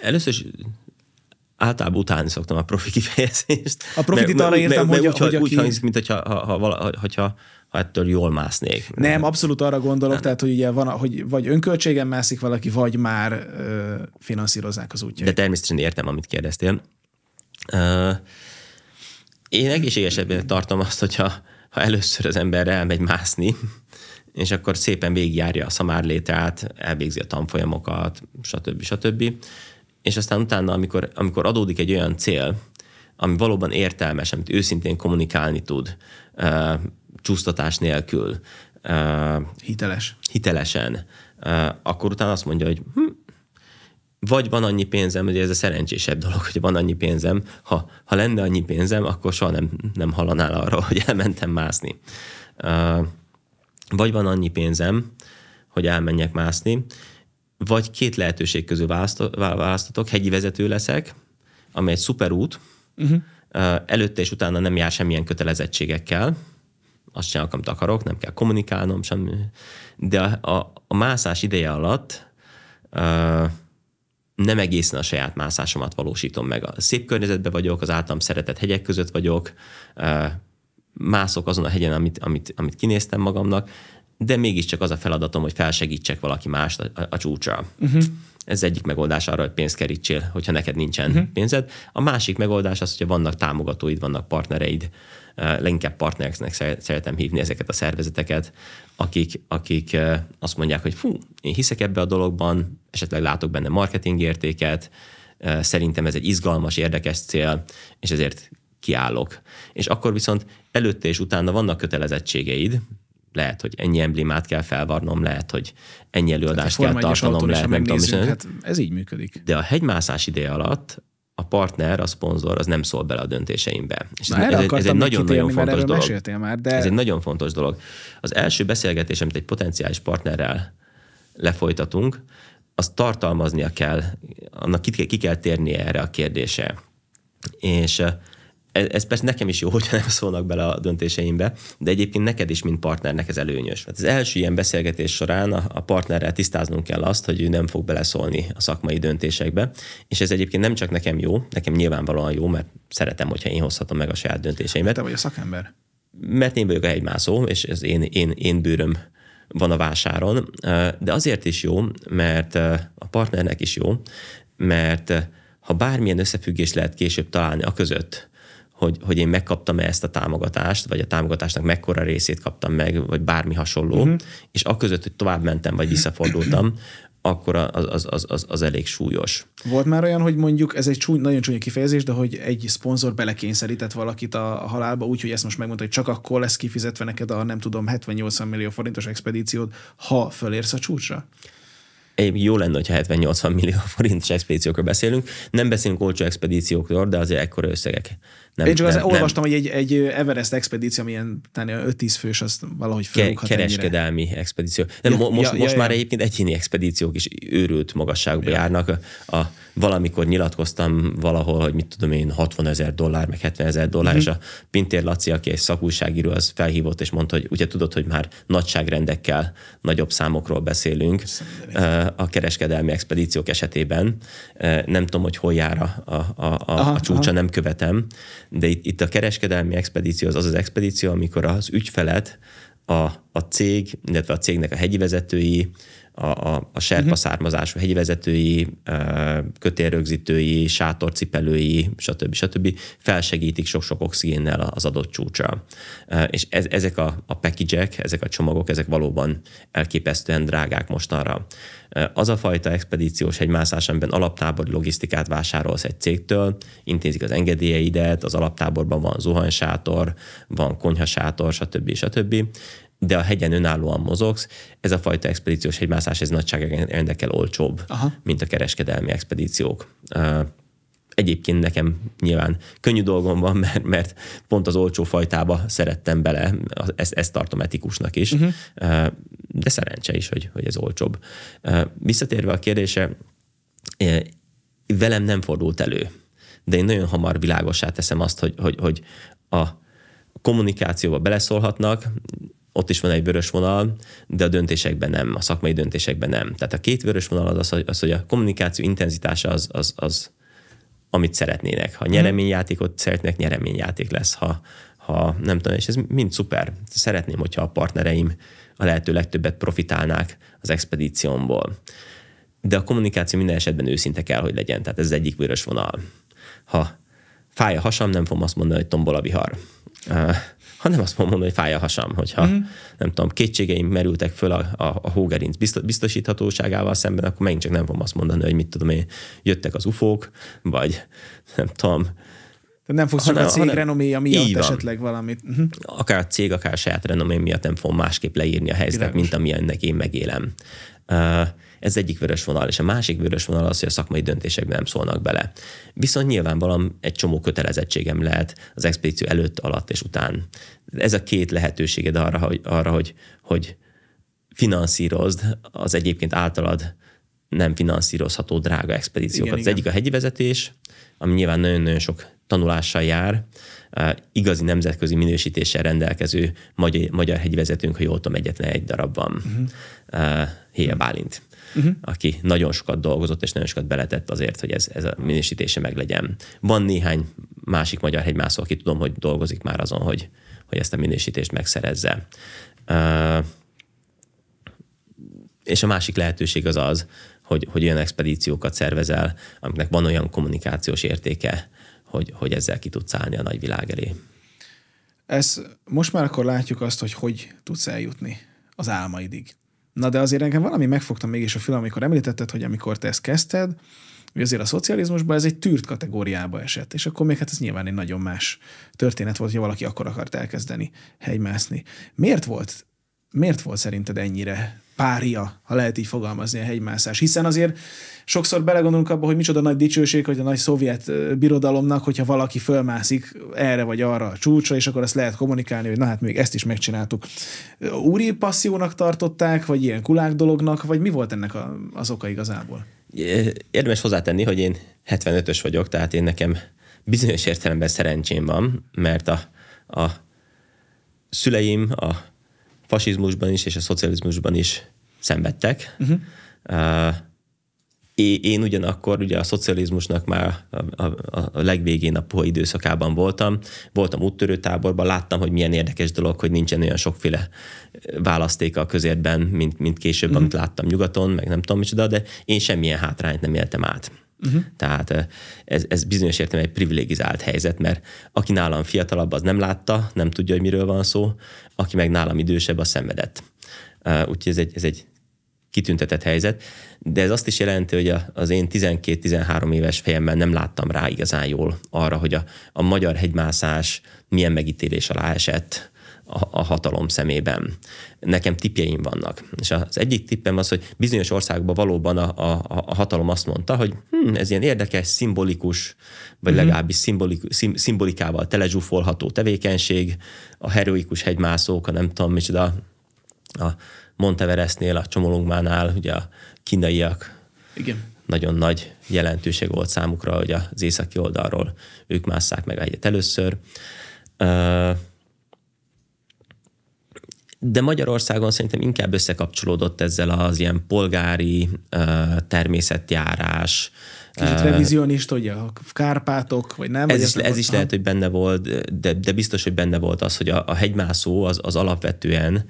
először is általában utálni szoktam a profi kifejezést. A profi mert, itt arra értem, mert, hogy, mert hogy aki... úgy hangzik, mint hogyha, ha, ha, ha, hogyha ha ettől jól másznék. Nem, abszolút arra gondolok, nem. tehát hogy ugye van, hogy vagy önköltségen mászik valaki, vagy már ö, finanszírozzák az útját. De természetesen értem, amit kérdeztél. Ö, én egészségesebben tartom azt, hogyha ha először az ember elmegy mászni, és akkor szépen végigjárja a szamárlétrát, elvégzi a tanfolyamokat, stb. stb. stb és aztán utána, amikor, amikor adódik egy olyan cél, ami valóban értelmes, amit őszintén kommunikálni tud, uh, csúsztatás nélkül. Uh, Hiteles. Hitelesen. Uh, akkor utána azt mondja, hogy hm, vagy van annyi pénzem, hogy ez a szerencsésebb dolog, hogy van annyi pénzem, ha, ha lenne annyi pénzem, akkor soha nem, nem halanál arra, hogy elmentem mászni. Uh, vagy van annyi pénzem, hogy elmenjek mászni, vagy két lehetőség közül választatok, hegyi vezető leszek, ami egy út, uh-huh. Mhm. előtte és utána nem jár semmilyen kötelezettségekkel, azt csinálok, amit akarok, nem kell kommunikálnom, semmi. De a, a, a mászás ideje alatt uh, nem egészen a saját mászásomat valósítom meg. A szép környezetben vagyok, az általam szeretett hegyek között vagyok, uh, mászok azon a hegyen, amit, amit, amit kinéztem magamnak, de mégiscsak az a feladatom, hogy felsegítsek valaki mást a, a, a csúcsra. Uh-huh. Ez egyik megoldás arra, hogy pénzt kerítsél, hogyha neked nincsen uh-huh. pénzed. A másik megoldás az, hogyha vannak támogatóid, vannak partnereid, leginkább partnereknek szeretem hívni ezeket a szervezeteket, akik, akik azt mondják, hogy fú, én hiszek ebbe a dologban, esetleg látok benne marketing értéket, szerintem ez egy izgalmas, érdekes cél, és ezért kiállok. És akkor viszont előtte és utána vannak kötelezettségeid, lehet, hogy ennyi emblémát kell felvarnom, lehet, hogy ennyi előadást kell tartanom, lehet, nem tudom. Hát ez így működik. De a hegymászás ideje alatt a partner, a szponzor az nem szól bele a döntéseimbe. És ez, ez, ez egy nagyon-nagyon fontos dolog. Már, de... Ez egy nagyon fontos dolog. Az első beszélgetés, amit egy potenciális partnerrel lefolytatunk, az tartalmaznia kell, annak ki, ki kell térnie erre a kérdése. És ez persze nekem is jó, hogyha nem szólnak bele a döntéseimbe, de egyébként neked is, mint partnernek ez előnyös. Hát az első ilyen beszélgetés során a partnerrel tisztáznunk kell azt, hogy ő nem fog beleszólni a szakmai döntésekbe, és ez egyébként nem csak nekem jó, nekem nyilvánvalóan jó, mert szeretem, hogyha én hozhatom meg a saját döntéseimet. Te vagy a szakember? Mert én vagyok a hegymászó, és ez én, én, én bőröm van a vásáron, de azért is jó, mert a partnernek is jó, mert ha bármilyen összefüggés lehet később találni a között, hogy, hogy én megkaptam-e ezt a támogatást, vagy a támogatásnak mekkora részét kaptam meg, vagy bármi hasonló, uh-huh. és aközött, hogy tovább mentem, vagy visszafordultam, akkor az, az, az, az elég súlyos. Volt már olyan, hogy mondjuk, ez egy csúny, nagyon csúnya kifejezés, de hogy egy szponzor belekényszerített valakit a, a halálba, úgyhogy ezt most megmondta, hogy csak akkor lesz kifizetve neked a nem tudom 70-80 millió forintos expedíciót, ha fölérsz a csúcsra? Egy, jó lenne, hogyha 70-80 millió forintos expedíciókról beszélünk. Nem beszélünk olcsó expedíciókról, de azért ekkora összegek nem, Én csak nem, az nem. olvastam, hogy egy, egy Everest expedíció, ami 5-10 fős, azt valahogy felughat Ke- Kereskedelmi ennyire. expedíció. Nem, ja, mo- most, ja, most ja, már ja. egyébként egyéni expedíciók is őrült magasságba ja. járnak. A, a, valamikor nyilatkoztam valahol, hogy mit tudom én, 60 ezer dollár, meg 70 ezer dollár, mm-hmm. és a Pintér Laci, aki egy szakújságíró, az felhívott, és mondta, hogy ugye tudod, hogy már nagyságrendekkel nagyobb számokról beszélünk a kereskedelmi expedíciók esetében. Nem tudom, hogy hol jár a, a, a, aha, a csúcsa, aha. nem követem, de itt, itt a kereskedelmi expedíció az az az expedíció, amikor az ügyfelet a, a cég, illetve a cégnek a hegyi vezetői, a, a, a serpa uh-huh. származású hegyi vezetői, kötérrögzítői, sátorcipelői, stb. stb. felsegítik sok-sok oxigénnel az adott csúcsra. És ez, ezek a, a package ezek a csomagok, ezek valóban elképesztően drágák mostanra. Az a fajta expedíciós hegymászás, amiben alaptábori logisztikát vásárolsz egy cégtől, intézik az engedélyeidet, az alaptáborban van zuhanysátor, van konyhasátor, stb. stb de a hegyen önállóan mozogsz, ez a fajta expedíciós hegymászás, ez nagyságrendekkel olcsóbb, Aha. mint a kereskedelmi expedíciók. Egyébként nekem nyilván könnyű dolgom van, mert, mert pont az olcsó fajtába szerettem bele, ezt, ezt tartom etikusnak is, uh-huh. de szerencse is, hogy, hogy ez olcsóbb. Visszatérve a kérdése, velem nem fordult elő, de én nagyon hamar világosá teszem azt, hogy, hogy, hogy a kommunikációba beleszólhatnak, ott is van egy vörös vonal, de a döntésekben nem, a szakmai döntésekben nem. Tehát a két vörös vonal az, az, az hogy a kommunikáció intenzitása az, az, az amit szeretnének. Ha mhm. nyereményjátékot szeretnek, nyereményjáték lesz. Ha, ha nem tudom, és ez mind szuper. Szeretném, hogyha a partnereim a lehető legtöbbet profitálnák az expedíciómból. De a kommunikáció minden esetben őszinte kell, hogy legyen. Tehát ez az egyik vörös vonal. Ha fáj a hasam, nem fogom azt mondani, hogy tombol a vihar hanem azt mondom, hogy fáj a hasam, hogyha mm. nem tudom, kétségeim merültek föl a, a, a hógerinc biztosíthatóságával szemben, akkor megint csak nem fogom azt mondani, hogy mit tudom én, jöttek az ufók, vagy nem tudom, tehát nem fogsz hanem, csak a cég hanem, renoméja miatt esetleg valamit. Uh-huh. Akár a cég, akár a saját renomé miatt nem fogom másképp leírni a helyzetet, mint amilyennek én megélem. Ez egyik vörös vonal, és a másik vörös vonal az, hogy a szakmai döntésekben nem szólnak bele. Viszont nyilvánvalóan egy csomó kötelezettségem lehet az expedíció előtt, alatt és után. Ez a két lehetőséged arra, hogy, arra, hogy, hogy finanszírozd az egyébként általad nem finanszírozható drága expedíciókat. Igen, az igen. egyik a hegyi vezetés, ami nyilván nagyon-nagyon sok tanulással jár, igazi nemzetközi minősítéssel rendelkező magyar, magyar hegyvezetőnk, ha jól tudom, egyetlen egy darab van, uh-huh. Héja Bálint. Uh-huh. aki nagyon sokat dolgozott és nagyon sokat beletett azért, hogy ez, ez a minősítése meglegyen. Van néhány másik magyar hegymászó, aki tudom, hogy dolgozik már azon, hogy, hogy ezt a minősítést megszerezze. Uh, és a másik lehetőség az az, hogy, hogy olyan expedíciókat szervezel, amiknek van olyan kommunikációs értéke, hogy, hogy ezzel ki tudsz állni a nagyvilág elé. Ez most már akkor látjuk azt, hogy hogy tudsz eljutni az álmaidig. Na de azért engem valami megfogtam mégis a fülem, amikor említetted, hogy amikor te ezt kezdted, hogy azért a szocializmusban ez egy tűrt kategóriába esett, és akkor még hát ez nyilván egy nagyon más történet volt, hogy valaki akkor akart elkezdeni hegymászni. Miért volt, miért volt szerinted ennyire pária, ha lehet így fogalmazni a hegymászás. Hiszen azért sokszor belegondolunk abba, hogy micsoda nagy dicsőség, hogy a nagy szovjet birodalomnak, hogyha valaki fölmászik erre vagy arra a csúcsra, és akkor ezt lehet kommunikálni, hogy na hát még ezt is megcsináltuk. Úri passziónak tartották, vagy ilyen kulák dolognak, vagy mi volt ennek az oka igazából? Érdemes hozzátenni, hogy én 75-ös vagyok, tehát én nekem bizonyos értelemben szerencsém van, mert a, a szüleim, a fasizmusban is és a szocializmusban is szenvedtek. Uh-huh. Uh, én ugyanakkor ugye a szocializmusnak már a, a, a legvégén a poha időszakában voltam, voltam úttörő táborban, láttam, hogy milyen érdekes dolog, hogy nincsen olyan sokféle választéka a közérben, mint, mint később, uh-huh. amit láttam nyugaton, meg nem tudom micsoda, de én semmilyen hátrányt nem éltem át. Uh-huh. Tehát ez, ez bizonyos értelemben egy privilegizált helyzet, mert aki nálam fiatalabb, az nem látta, nem tudja, hogy miről van szó aki meg nálam idősebb, a szenvedett. Úgyhogy ez egy, ez egy kitüntetett helyzet, de ez azt is jelenti, hogy az én 12-13 éves fejemben nem láttam rá igazán jól arra, hogy a, a magyar hegymászás milyen megítélés alá esett, a, a hatalom szemében. Nekem tipjeim vannak. És az egyik tippem az, hogy bizonyos országokban valóban a, a, a hatalom azt mondta, hogy hm, ez ilyen érdekes, szimbolikus, vagy mm-hmm. legalábbis szimbolik, szim, szimbolikával telezsúfolható tevékenység, a heroikus hegymászók, a nem tudom micsoda, a Monteveresnél a Csomolungmánál, ugye a kínaiak Igen. nagyon nagy jelentőség volt számukra, hogy az északi oldalról ők másszák meg egyet először. Uh, de Magyarországon szerintem inkább összekapcsolódott ezzel az ilyen polgári természetjárás, Kicsit revizionista, ugye a Kárpátok, vagy nem? Ez, vagy is, ez is lehet, hogy benne volt, de, de biztos, hogy benne volt az, hogy a, a hegymászó az, az alapvetően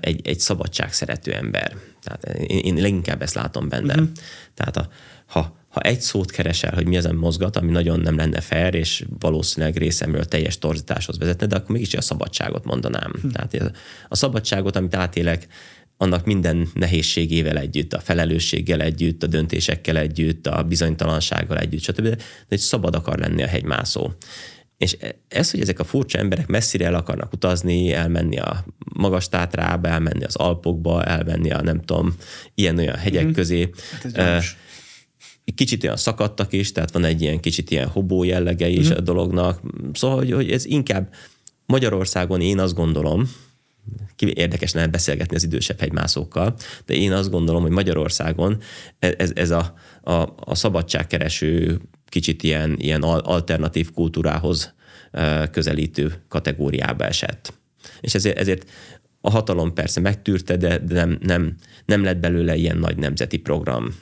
egy, egy szabadságszerető ember. Tehát én, én leginkább ezt látom benne. Uh-huh. Tehát a, ha ha egy szót keresel, hogy mi ami mozgat, ami nagyon nem lenne fair, és valószínűleg részemről teljes torzításhoz vezetne, de akkor mégis a szabadságot mondanám. Hm. Tehát a szabadságot, amit átélek, annak minden nehézségével együtt, a felelősséggel együtt, a döntésekkel együtt, a bizonytalansággal együtt, stb. De egy szabad akar lenni a hegymászó. És e, ez, hogy ezek a furcsa emberek messzire el akarnak utazni, elmenni a magas tátrába, elmenni az Alpokba, elmenni a nem tudom, ilyen-olyan hegyek mm. közé. Hát kicsit olyan szakadtak is, tehát van egy ilyen kicsit ilyen hobó jellege is mm. a dolognak. Szóval, hogy, hogy ez inkább Magyarországon én azt gondolom, érdekes lehet beszélgetni az idősebb hegymászókkal, de én azt gondolom, hogy Magyarországon e-, ez, ez a, a, a szabadságkereső kicsit ilyen, ilyen alternatív kultúrához e, közelítő kategóriába esett. És ezért, ezért a hatalom persze megtűrte, de nem, nem, nem lett belőle ilyen nagy nemzeti program.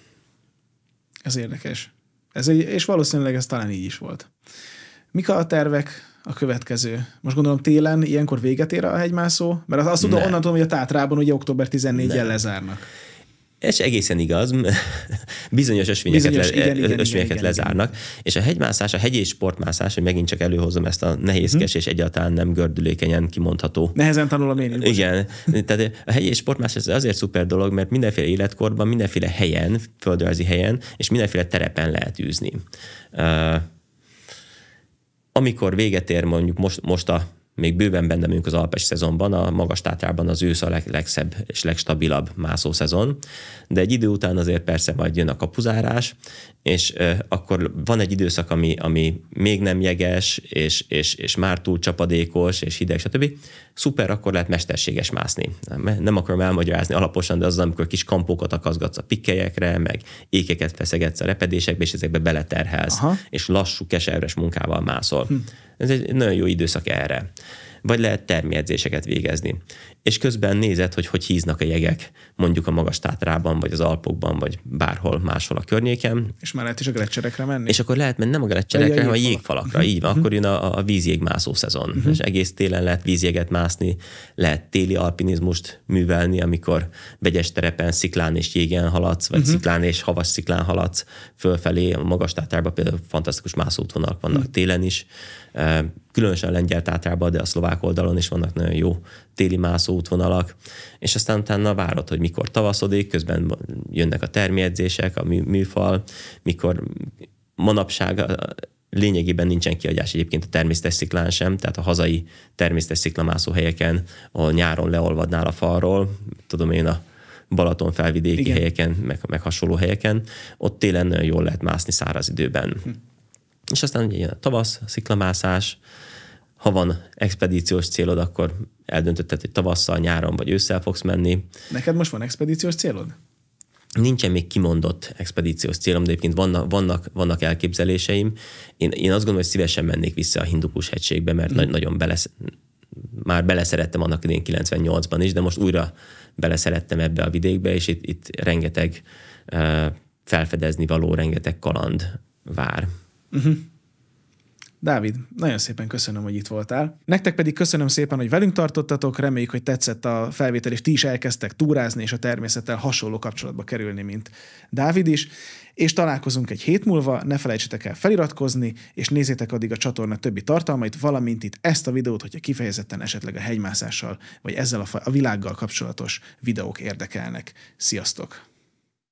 Ez érdekes. Ez egy, és valószínűleg ez talán így is volt. Mik a tervek a következő? Most gondolom télen ilyenkor véget ér a hegymászó, mert azt tudom, onnan tudom, hogy a Tátrában ugye október 14 en lezárnak. Ez egészen igaz, bizonyos ösvényeket, bizonyos, le, igen, igen, ösvényeket igen, igen, lezárnak, igen. és a hegymászás, a hegyi és sportmászás, hogy megint csak előhozom ezt a nehézkes hm. és egyáltalán nem gördülékenyen kimondható. Nehezen tanulom én. is. Igen, tehát a hegyi és sportmászás azért szuper dolog, mert mindenféle életkorban, mindenféle helyen, földrajzi helyen, és mindenféle terepen lehet űzni. Uh, amikor véget ér mondjuk most, most a még bőven benne vagyunk az alpes szezonban, a magas tátrában az ősz a leg, legszebb és legstabilabb mászó szezon, de egy idő után azért persze majd jön a kapuzárás, és ö, akkor van egy időszak, ami, ami még nem jeges, és, és, és már túl csapadékos, és hideg, stb szuper, akkor lehet mesterséges mászni. Nem akarom elmagyarázni alaposan, de az, amikor kis kampókat akaszgatsz a pikkelyekre, meg ékeket feszegetsz a repedésekbe, és ezekbe beleterhelsz, Aha. és lassú, keserves munkával mászol. Hm. Ez egy nagyon jó időszak erre vagy lehet termjegyzéseket végezni. És közben nézed, hogy hogy híznak a jegek, mondjuk a magas tátrában, vagy az Alpokban, vagy bárhol máshol a környéken. És már lehet is a grecserekre menni. És akkor lehet menni nem a grecserekre, hanem a jégfalakra. Így van, akkor jön a, a vízjégmászó szezon. Uh-huh. És egész télen lehet vízjeget mászni, lehet téli alpinizmust művelni, amikor vegyes terepen, sziklán és jégen haladsz, vagy uh-huh. sziklán és havas sziklán haladsz fölfelé. A magas tátrában például fantasztikus mászóútvonalak vannak uh-huh. télen is különösen a lengyel tátrában, de a szlovák oldalon is vannak nagyon jó téli mászó útvonalak, és aztán utána várod, hogy mikor tavaszodik, közben jönnek a termélyedzések, a műfal, mikor manapság lényegében nincsen kiadás egyébként a természetes sziklán sem, tehát a hazai természetes sziklamászó helyeken, ahol nyáron leolvadnál a falról, tudom én a Balaton felvidéki Igen. helyeken, meg, meg hasonló helyeken, ott télen nagyon jól lehet mászni száraz időben. Hm. És aztán ugye jön a tavasz, sziklamászás, ha van expedíciós célod, akkor eldöntötted, hogy tavasszal, nyáron vagy ősszel fogsz menni. Neked most van expedíciós célod? Nincsen még kimondott expedíciós célom, de egyébként vannak, vannak, vannak elképzeléseim. Én, én azt gondolom, hogy szívesen mennék vissza a Hindukus hegységbe, mert mm. nagyon belesz, már beleszerettem annak idén 98-ban is, de most újra beleszerettem ebbe a vidékbe, és itt, itt rengeteg uh, felfedezni való, rengeteg kaland vár. Uh-huh. Dávid, nagyon szépen köszönöm, hogy itt voltál. Nektek pedig köszönöm szépen, hogy velünk tartottatok, reméljük, hogy tetszett a felvétel, és ti is elkezdtek túrázni és a természettel hasonló kapcsolatba kerülni, mint Dávid is. És találkozunk egy hét múlva, ne felejtsetek el feliratkozni, és nézzétek addig a csatorna többi tartalmait, valamint itt ezt a videót, hogyha kifejezetten esetleg a hegymászással, vagy ezzel a, a világgal kapcsolatos videók érdekelnek. Sziasztok!